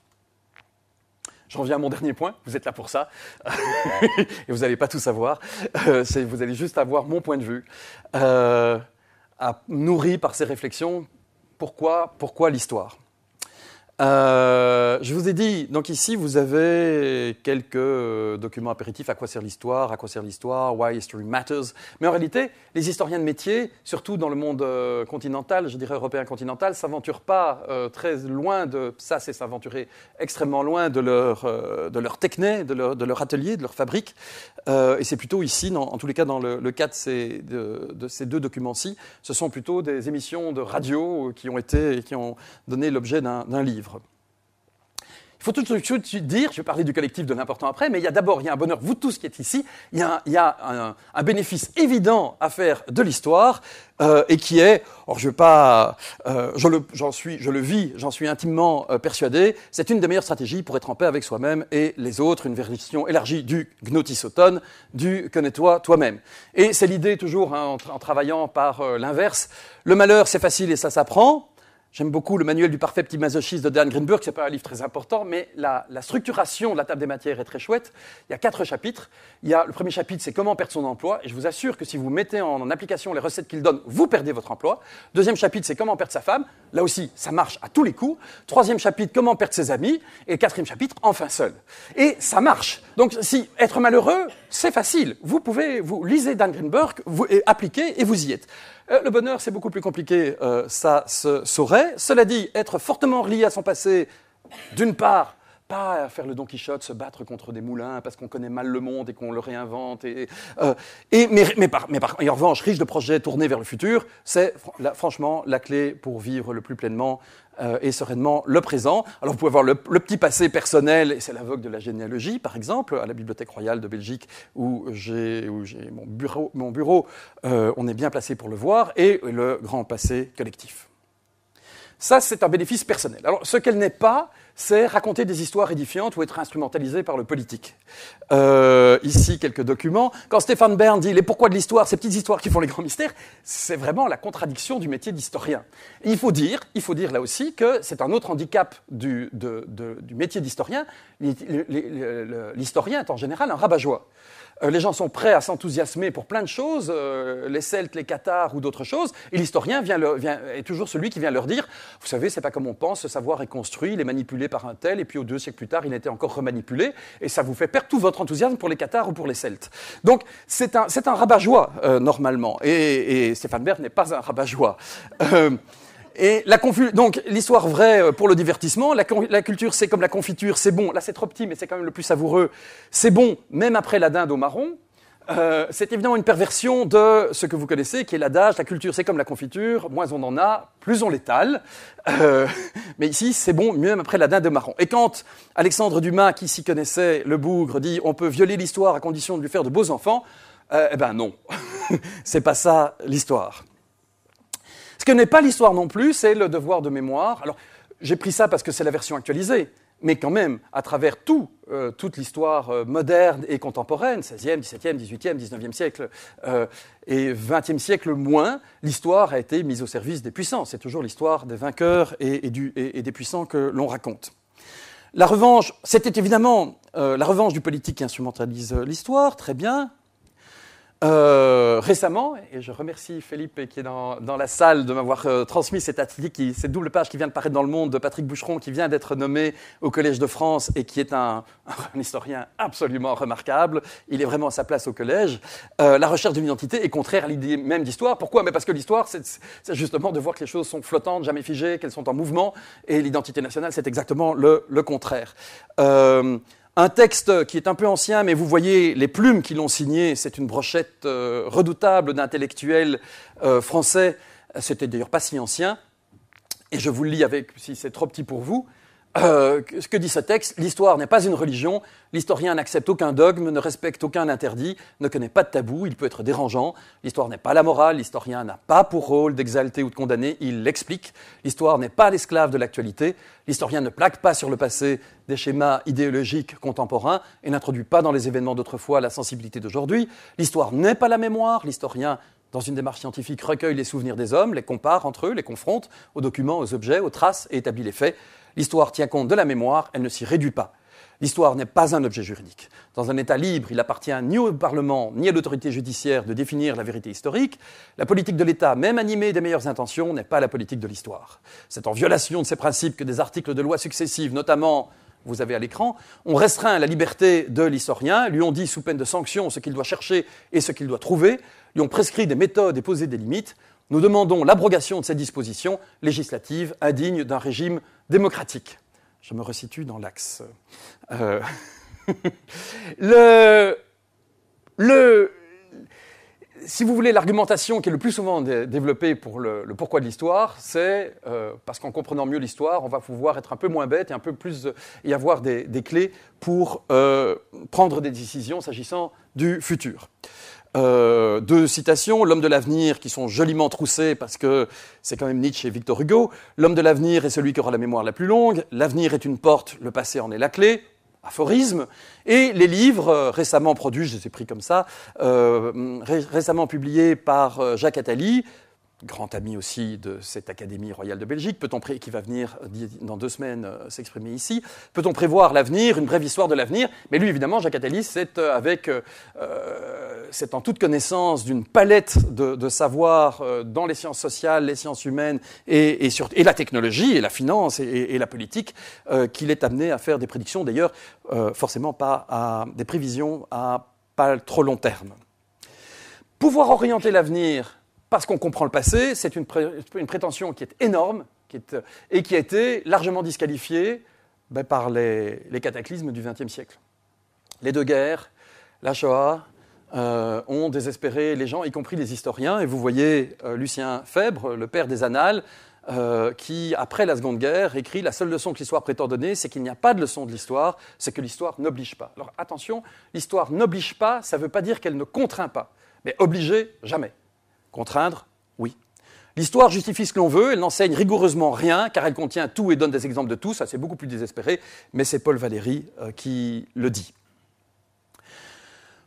Speaker 1: Je reviens à mon dernier point, vous êtes là pour ça, et vous n'allez pas tout savoir, euh, vous allez juste avoir mon point de vue, euh, nourri par ces réflexions, pourquoi, pourquoi l'histoire euh, je vous ai dit, donc ici, vous avez quelques euh, documents apéritifs, à quoi sert l'histoire, à quoi sert l'histoire, why history matters. Mais en réalité, les historiens de métier, surtout dans le monde euh, continental, je dirais européen continental, s'aventurent pas euh, très loin de, ça c'est s'aventurer extrêmement loin de leur, de leur techné, de leur, atelier, de leur fabrique. et c'est plutôt ici, en tous les cas dans le, cadre cas de ces, de, de ces deux documents-ci, ce sont plutôt des émissions de radio qui ont, été, qui ont donné l'objet d'un livre. Il faut tout de suite dire, je vais parler du collectif de l'important après, mais il y a d'abord, il y a un bonheur, vous tous qui êtes ici, il y a un, il y a un, un bénéfice évident à faire de l'histoire, euh, et qui est, or je, veux pas, euh, je, le, suis, je le vis, j'en suis intimement euh, persuadé, c'est une des meilleures stratégies pour être en paix avec soi-même et les autres, une version élargie du gnotis automne, du connais-toi toi-même. Et c'est l'idée toujours, hein, en, travaillant par euh, l'inverse, le malheur c'est facile et ça s'apprend, J'aime beaucoup le manuel du parfait petit masochiste de Dan Greenberg, c'est pas un livre très important, mais la, structuration de la table des matières est très chouette. Il y a quatre chapitres. Il y a, le premier chapitre, c'est comment perdre son emploi. Et je vous assure que si vous mettez en, application les recettes qu'il donne, vous perdez votre emploi. Deuxième chapitre, c'est comment perdre sa femme. Là aussi, ça marche à tous les coups. Troisième chapitre, comment perdre ses amis. Et quatrième chapitre, enfin seul. Et ça marche. Donc, si être malheureux, c'est facile. Vous pouvez, vous lisez Dan Greenberg, vous appliquez et vous y êtes. Euh, le bonheur, c'est beaucoup plus compliqué, euh, ça se saurait. Cela dit, être fortement relié à son passé, d'une part, pas faire le Don Quichotte, se battre contre des moulins parce qu'on connaît mal le monde et qu'on le réinvente. Et, euh, mais, en revanche, riche de projets tournés vers le futur, c'est franchement la clé pour vivre le plus pleinement euh, et sereinement le présent. Alors vous pouvez voir le, petit passé personnel, et c'est la vogue de la généalogie, par exemple, à la Bibliothèque royale de Belgique, où j'ai mon bureau, mon bureau euh, on est bien placé pour le voir, et le grand passé collectif. Ça, c'est un bénéfice personnel. Alors, ce qu'elle n'est pas, c'est raconter des histoires édifiantes ou être instrumentalisé par le politique. Euh, ici, quelques documents. Quand Stéphane Bern dit les pourquoi de l'histoire, ces petites histoires qui font les grands mystères, c'est vraiment la contradiction du métier d'historien. Il faut dire, il faut dire là aussi que c'est un autre handicap du, du métier d'historien. L'historien est en général un rabat-joie. Euh, les gens sont prêts à s'enthousiasmer pour plein de choses, euh, les Celtes, les Cathares ou d'autres choses, et l'historien vient est toujours celui qui vient leur dire, vous savez, c'est pas comme on pense, ce savoir est construit, il est manipulé par un tel, et puis au deux siècles plus tard, il était encore remanipulé, et ça vous fait perdre tout votre enthousiasme pour les Cathares ou pour les Celtes. Donc c'est un, un rabat-joie, euh, normalement, et, Stéphane Bert n'est pas un rabat-joie. Et la confu... donc l'histoire vraie euh, pour le divertissement, la, la culture c'est comme la confiture, c'est bon, là c'est trop petit mais c'est quand même le plus savoureux, c'est bon même après la dinde au marron. Euh, c'est évidemment une perversion de ce que vous connaissez, qui est l'adage, la culture c'est comme la confiture, moins on en a, plus on l'étale. Euh, mais ici, c'est bon, même après la dinde au marron. Et quand Alexandre Dumas, qui s'y connaissait, le bougre, dit on peut violer l'histoire à condition de lui faire de beaux enfants, eh ben non, c'est pas ça l'histoire. Ce que n'est pas l'histoire non plus, c'est le devoir de mémoire. Alors, j'ai pris ça parce que c'est la version actualisée, mais quand même, à travers euh, toute l'histoire euh, moderne et contemporaine, 16e, 17e, 18e, 19e siècle euh, et 20e siècle moins, l'histoire a été mise au service des puissants. C'est toujours l'histoire des vainqueurs et des puissants que l'on raconte. La revanche, c'était évidemment la revanche du politique qui instrumentalise l'histoire, très bien, euh, récemment, et je remercie Philippe qui est dans, la salle de m'avoir euh, transmis cette, qui, cette double page qui vient de paraître dans le monde de Patrick Boucheron, qui vient d'être nommé au Collège de France et qui est un, historien absolument remarquable. Il est vraiment à sa place au Collège. Euh, la recherche d'une identité est contraire à l'idée même d'histoire. Pourquoi Mais Parce que l'histoire, c'est justement de voir que les choses sont flottantes, jamais figées, qu'elles sont en mouvement, et l'identité nationale, c'est exactement le contraire. Un texte qui est un peu ancien, mais vous voyez les plumes qui l'ont signé. C'est une brochette euh, redoutable d'intellectuels euh, français. C'était d'ailleurs pas si ancien. Et je vous le lis avec, si c'est trop petit pour vous, euh, ce que dit ce texte, l'histoire n'est pas une religion, l'historien n'accepte aucun dogme, ne respecte aucun interdit, ne connaît pas de tabou, il peut être dérangeant, l'histoire n'est pas la morale, l'historien n'a pas pour rôle d'exalter ou de condamner, il l'explique, l'histoire n'est pas l'esclave de l'actualité, l'historien ne plaque pas sur le passé des schémas idéologiques contemporains et n'introduit pas dans les événements d'autrefois la sensibilité d'aujourd'hui, l'histoire n'est pas la mémoire, l'historien dans une démarche scientifique, recueille les souvenirs des hommes, les compare entre eux, les confronte aux documents, aux objets, aux traces et établit les faits. L'histoire tient compte de la mémoire, elle ne s'y réduit pas. L'histoire n'est pas un objet juridique. Dans un État libre, il appartient ni au Parlement ni à l'autorité judiciaire de définir la vérité historique. La politique de l'État, même animée des meilleures intentions, n'est pas la politique de l'histoire. C'est en violation de ces principes que des articles de loi successives, notamment vous avez à l'écran, ont restreint la liberté de l'historien, lui ont dit sous peine de sanctions ce qu'il doit chercher et ce qu'il doit trouver, lui ont prescrit des méthodes et posé des limites. Nous demandons l'abrogation de cette disposition législative indigne d'un régime démocratique. Je me resitue dans l'axe. Euh, si vous voulez, l'argumentation qui est le plus souvent développée pour le, pourquoi de l'histoire, c'est euh, parce qu'en comprenant mieux l'histoire, on va pouvoir être un peu moins bête et un peu plus euh, y avoir des, clés pour prendre des décisions s'agissant du futur. Euh, deux citations, L'homme de l'avenir, qui sont joliment troussés parce que c'est quand même Nietzsche et Victor Hugo. L'homme de l'avenir est celui qui aura la mémoire la plus longue. L'avenir est une porte, le passé en est la clé. Aphorisme. Et les livres euh, récemment produits, je les ai pris comme ça, euh, récemment publiés par Jacques Attali, grand ami aussi de cette Académie royale de Belgique, peut-on qui va venir euh, dans deux semaines euh, s'exprimer ici, peut-on prévoir l'avenir, une brève histoire de l'avenir Mais lui, évidemment, Jacques Attali, c'est euh, avec, en toute connaissance d'une palette de, savoirs dans les sciences sociales, les sciences humaines et, et, la technologie et la finance et, et la politique qu'il est amené à faire des prédictions, d'ailleurs, forcément pas à des prévisions à pas trop long terme. Pouvoir orienter l'avenir, parce qu'on comprend le passé, c'est une, prétention qui est énorme euh, et qui a été largement disqualifiée ben, par les, cataclysmes du XXe siècle. Les deux guerres, la Shoah, euh, ont désespéré les gens, y compris les historiens. Et vous voyez euh, Lucien Fèbre, le père des Annales, qui, après la Seconde Guerre, écrit La seule leçon que l'histoire prétend donner, c'est qu'il n'y a pas de leçon de l'histoire, c'est que l'histoire n'oblige pas. Alors attention, l'histoire n'oblige pas, ça ne veut pas dire qu'elle ne contraint pas, mais obliger, jamais. Contraindre Oui. L'histoire justifie ce que l'on veut, elle n'enseigne rigoureusement rien, car elle contient tout et donne des exemples de tout, ça c'est beaucoup plus désespéré, mais c'est Paul Valéry euh, qui le dit.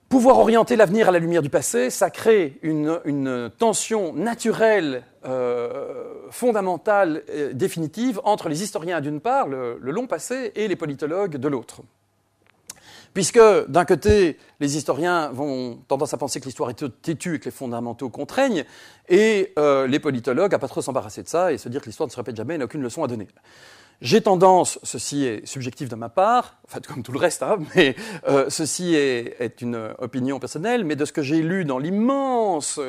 Speaker 1: Pouvoir orienter l'avenir à la lumière du passé, ça crée une, tension naturelle, euh, fondamentale, définitive entre les historiens d'une part, le long passé, et les politologues de l'autre. Puisque, d'un côté, les historiens vont tendance à penser que l'histoire est têtue et que les fondamentaux contraignent, et euh, les politologues à pas trop s'embarrasser de ça et se dire que l'histoire ne se répète jamais et n'a aucune leçon à donner. J'ai tendance, ceci est subjectif de ma part, comme tout le reste, hein, mais euh, ceci est, une opinion personnelle, mais de ce que j'ai lu dans l'immense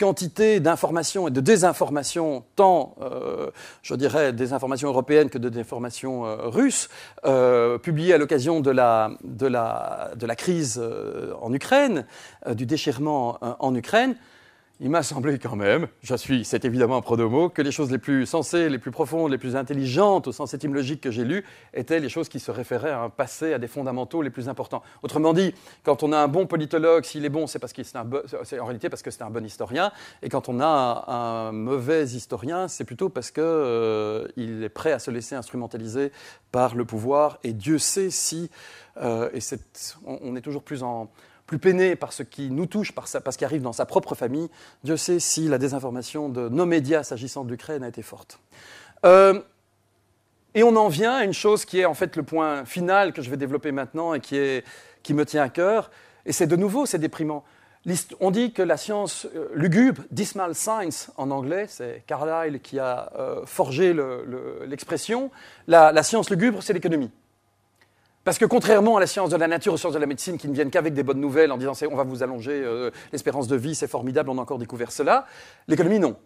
Speaker 1: quantité d'informations et de désinformations, tant, euh, je dirais, des informations européennes que de désinformations euh, russes, publiées à l'occasion de la, de la crise en Ukraine, du déchirement en Ukraine, il m'a semblé quand même, je suis, c'est évidemment un prodomo, que les choses les plus sensées, les plus profondes, les plus intelligentes au sens étymologique que j'ai lu étaient les choses qui se référaient à un passé, à des fondamentaux les plus importants. Autrement dit, quand on a un bon politologue, s'il est bon, c'est parce qu'il en réalité parce que c'est un bon historien, et quand on a un, mauvais historien, c'est plutôt parce que euh, il est prêt à se laisser instrumentaliser par le pouvoir. Et Dieu sait si, euh, et on, est toujours plus en plus peiné par ce qui nous touche, par, ça, parce ce qui arrive dans sa propre famille. Dieu sait si la désinformation de nos médias s'agissant d'Ukraine a été forte. Euh, et on en vient à une chose qui est en fait le point final que je vais développer maintenant et qui, est, qui me tient à cœur. Et c'est de nouveau, c'est déprimant. On dit que la science euh, lugubre, dismal science en anglais, c'est Carlyle qui a euh, forgé l'expression, la science lugubre, c'est l'économie. Parce que contrairement à la science de la nature, aux sciences de la médecine qui ne viennent qu'avec des bonnes nouvelles en disant on va vous allonger euh, l'espérance de vie, c'est formidable, on a encore découvert cela, l'économie non.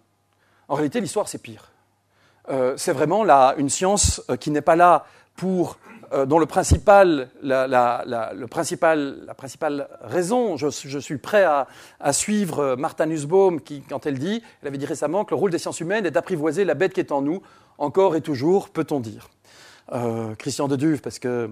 Speaker 1: En réalité, l'histoire, c'est pire. Euh, c'est vraiment une science euh, qui n'est pas là pour dont le principal, la, principale raison, je, suis prêt à, suivre Martha Nussbaum, qui, quand elle dit, elle avait dit récemment que le rôle des sciences humaines est d'apprivoiser la bête qui est en nous, encore et toujours, peut-on dire. Christian de Duve, parce que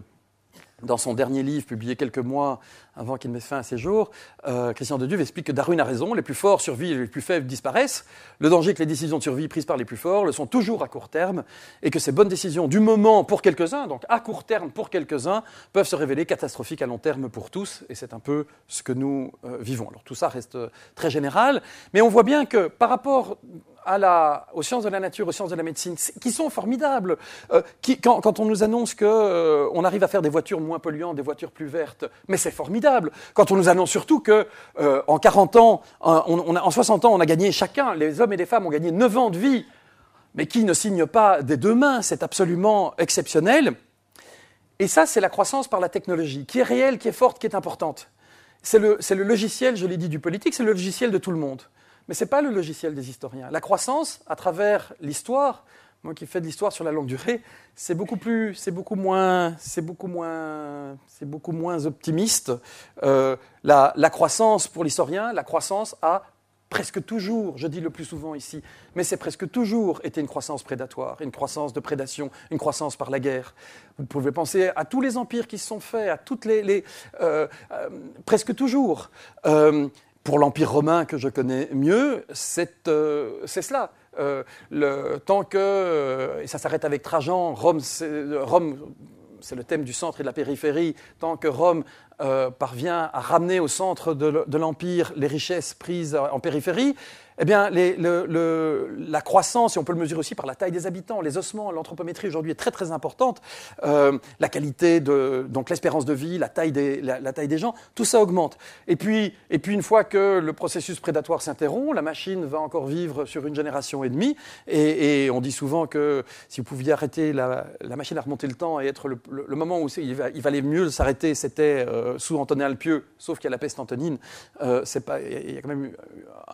Speaker 1: dans son dernier livre publié quelques mois avant qu'il mette fin à ses jours, euh, Christian de Duve explique que Darwin a raison, les plus forts survivent, les plus faibles disparaissent. Le danger est que les décisions de survie prises par les plus forts le sont toujours à court terme, et que ces bonnes décisions du moment pour quelques-uns, donc à court terme pour quelques-uns, peuvent se révéler catastrophiques à long terme pour tous, et c'est un peu ce que nous euh, vivons. Alors tout ça reste euh, très général, mais on voit bien que par rapport aux sciences de la nature, aux sciences de la médecine, qui sont formidables. quand, on nous annonce qu'on arrive à faire des voitures moins polluantes, des voitures plus vertes, mais c'est formidable. Quand on nous annonce surtout que euh, en 40 ans, en, 60 ans, on a gagné chacun, les hommes et les femmes ont gagné 9 ans de vie, mais qui ne signe pas des deux mains, c'est absolument exceptionnel. Et ça, c'est la croissance par la technologie, qui est réelle, qui est forte, qui est importante. C'est le, le, logiciel, je l'ai dit, du politique, c'est le logiciel de tout le monde. Mais ce n'est pas le logiciel des historiens. La croissance, à travers l'histoire, moi qui fais de l'histoire sur la longue durée, c'est beaucoup plus, c'est beaucoup moins, c'est beaucoup moins, c'est beaucoup moins optimiste. Euh, la, croissance pour l'historien, la croissance a presque toujours, je dis le plus souvent ici, mais c'est presque toujours été une croissance prédatoire, une croissance de prédation, une croissance par la guerre. Vous pouvez penser à tous les empires qui se sont faits, à toutes les, euh, euh, presque toujours. pour l'empire romain que je connais mieux, c'est cela. Euh, le, tant que, euh, et ça s'arrête avec Trajan, Rome, euh, Rome c'est le thème du centre et de la périphérie, tant que Rome parvient à ramener au centre de l'Empire les richesses prises en périphérie, eh bien, les, le, la croissance, et on peut le mesurer aussi par la taille des habitants, les ossements, l'anthropométrie aujourd'hui est très très importante. Euh, la qualité de, donc l'espérance de vie, la taille, des, la, taille des gens, tout ça augmente. Et puis, et puis une fois que le processus prédatoire s'interrompt, la machine va encore vivre sur une génération et demie. Et, on dit souvent que si vous pouviez arrêter la, machine à remonter le temps et être le, moment où il, il, valait mieux s'arrêter, c'était euh, sous Antonin Alpieu, sauf qu'il y a la peste antonine. Euh, c'est pas, il y a quand même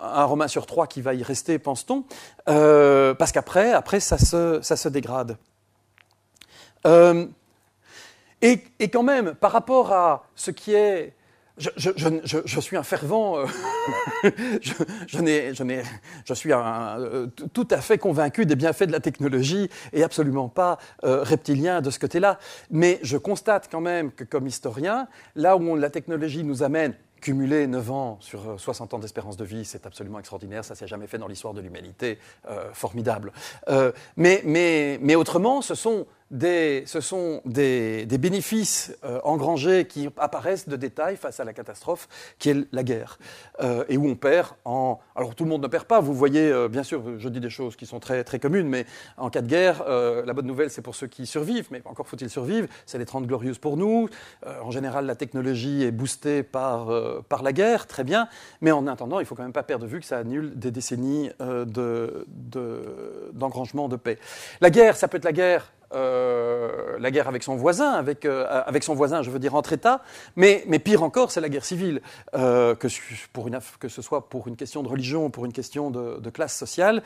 Speaker 1: un romain sur trois qui va y rester, pense-t-on, euh, parce qu'après, après, ça se, dégrade. Euh, et, quand même, par rapport à ce qui est... Je, suis un fervent, euh, je, suis un, tout à fait convaincu des bienfaits de la technologie et absolument pas reptilien de ce côté-là. Mais je constate quand même que comme historien, là où la technologie nous amène cumuler 9 ans sur 60 euh, ans d'espérance de vie, c'est absolument extraordinaire, ça s'est jamais fait dans l'histoire de l'humanité, euh, formidable. Euh, mais, mais, mais autrement, ce sont ce sont des, bénéfices euh, engrangés qui apparaissent de détail face à la catastrophe qui est la guerre, euh, et où on perd en... Alors tout le monde ne perd pas, vous voyez, euh, bien sûr, je dis des choses qui sont très, très communes, mais en cas de guerre, la bonne nouvelle, c'est pour ceux qui survivent, mais encore faut-il survivre, c'est les 30 glorieuses pour nous, en général, la technologie est boostée par, par la guerre, très bien, mais en attendant, il ne faut quand même pas perdre de vue que ça annule des décennies d'engrangement de paix. La guerre, ça peut être la guerre euh, la guerre avec son voisin, euh, avec, son voisin, je veux dire entre États, mais, pire encore, c'est la guerre civile, euh, que, ce soit pour une question de religion, pour une question de, de classe sociale,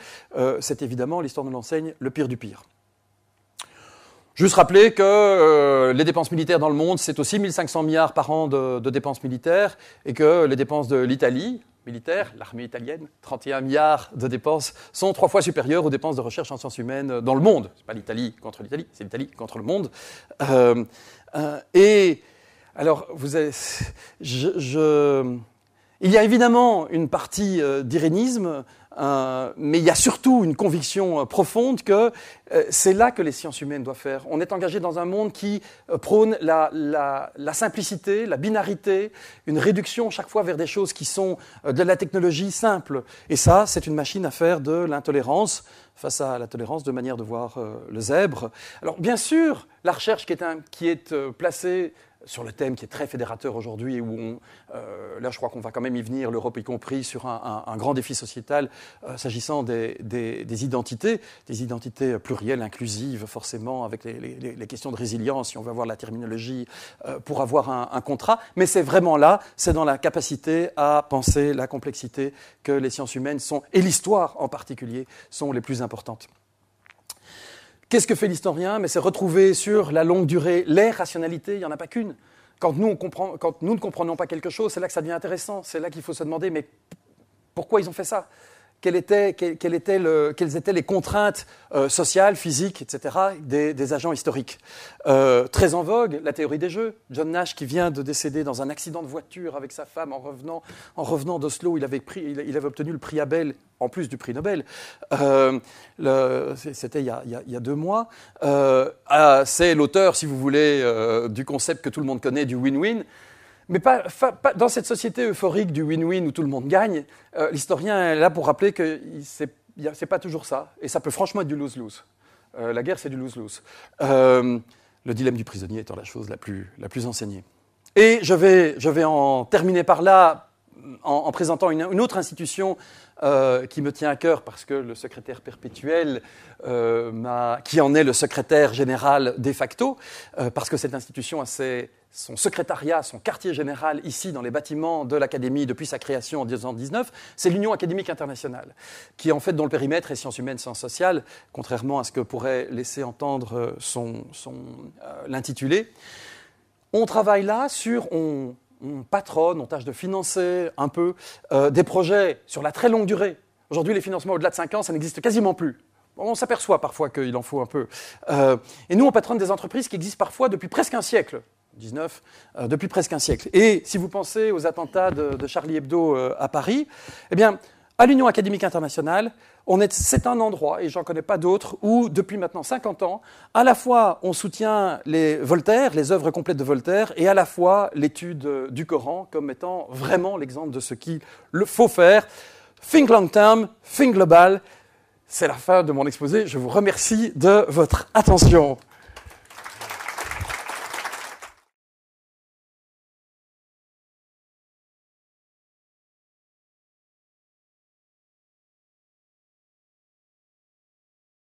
Speaker 1: c'est évidemment l'histoire nous l'enseigne le pire du pire. Juste rappeler que euh, les dépenses militaires dans le monde, c'est aussi 1500 milliards par an de, dépenses militaires, et que les dépenses de l'Italie militaire, l'armée italienne, 31 milliards de dépenses, sont trois fois supérieures aux dépenses de recherche en sciences humaines dans le monde. C'est pas l'Italie contre l'Italie, c'est l'Italie contre le monde. Euh, euh, et alors, vous avez, je, il y a évidemment une partie d'irénisme euh, mais il y a surtout une conviction euh, profonde que euh, c'est là que les sciences humaines doivent faire. On est engagé dans un monde qui prône la, simplicité, la binarité, une réduction chaque fois vers des choses qui sont de la technologie simple. Et ça, c'est une machine à faire de l'intolérance face à la tolérance de manière de voir le zèbre. Alors bien sûr, la recherche qui est placée sur le thème qui est très fédérateur aujourd'hui et où euh, là je crois qu'on va quand même y venir, l'Europe y compris, sur un, grand défi sociétal euh, s'agissant des, identités, des identités plurielles, inclusives forcément, avec les, questions de résilience, si on veut avoir la terminologie, euh, pour avoir un contrat. Mais c'est vraiment là, c'est dans la capacité à penser la complexité que les sciences humaines sont, et l'histoire en particulier, sont les plus importantes. Qu'est-ce que fait l'historien Mais c'est retrouver sur la longue durée les rationalités, il n'y en a pas qu'une. Quand nous, quand nous ne comprenons pas quelque chose, c'est là que ça devient intéressant, c'est là qu'il faut se demander mais pourquoi ils ont fait ça quelles étaient, les contraintes euh, sociales, physiques, etc., des, agents historiques. Euh, très en vogue, la théorie des jeux. John Nash, qui vient de décéder dans un accident de voiture avec sa femme en revenant, en revenant d'Oslo, il, avait il, avait obtenu le prix Abel, en plus du prix Nobel. Euh, c'était il, y a deux mois. Ah, c'est l'auteur, si vous voulez, du concept que tout le monde connaît du win-win. Mais pas, dans cette société euphorique du win-win où tout le monde gagne, euh, l'historien est là pour rappeler que c'est pas toujours ça, et ça peut franchement être du lose-lose. Euh, la guerre, c'est du lose-lose. Euh, le dilemme du prisonnier étant la chose la plus, la plus enseignée. Et je vais, je vais en terminer par là en, présentant une, autre institution euh, qui me tient à cœur parce que le secrétaire perpétuel, euh, qui en est le secrétaire général de facto, euh, parce que cette institution a ses, son secrétariat, son quartier général ici dans les bâtiments de l'Académie depuis sa création en 1919, c'est l'Union académique internationale, qui en fait dont le périmètre est sciences humaines, sciences sociales, contrairement à ce que pourrait laisser entendre son, son l'intitulé. On travaille là sur, on, on patronne, on tâche de financer un peu euh, des projets sur la très longue durée. Aujourd'hui, les financements au-delà de 5 ans, ça n'existe quasiment plus. On s'aperçoit parfois qu'il en faut un peu. Euh, et nous, on patronne des entreprises qui existent parfois depuis presque un siècle. 19, euh, depuis presque un siècle. Et si vous pensez aux attentats de, de Charlie Hebdo à Paris, eh bien, à l'Union académique internationale, on est, c'est un endroit, et j'en connais pas d'autres, où depuis maintenant 50 ans, à la fois on soutient les Voltaire, les œuvres complètes de Voltaire, et à la fois l'étude du Coran comme étant vraiment l'exemple de ce qu'il faut faire. Think long term, think global. C'est la fin de mon exposé. Je vous remercie de votre attention.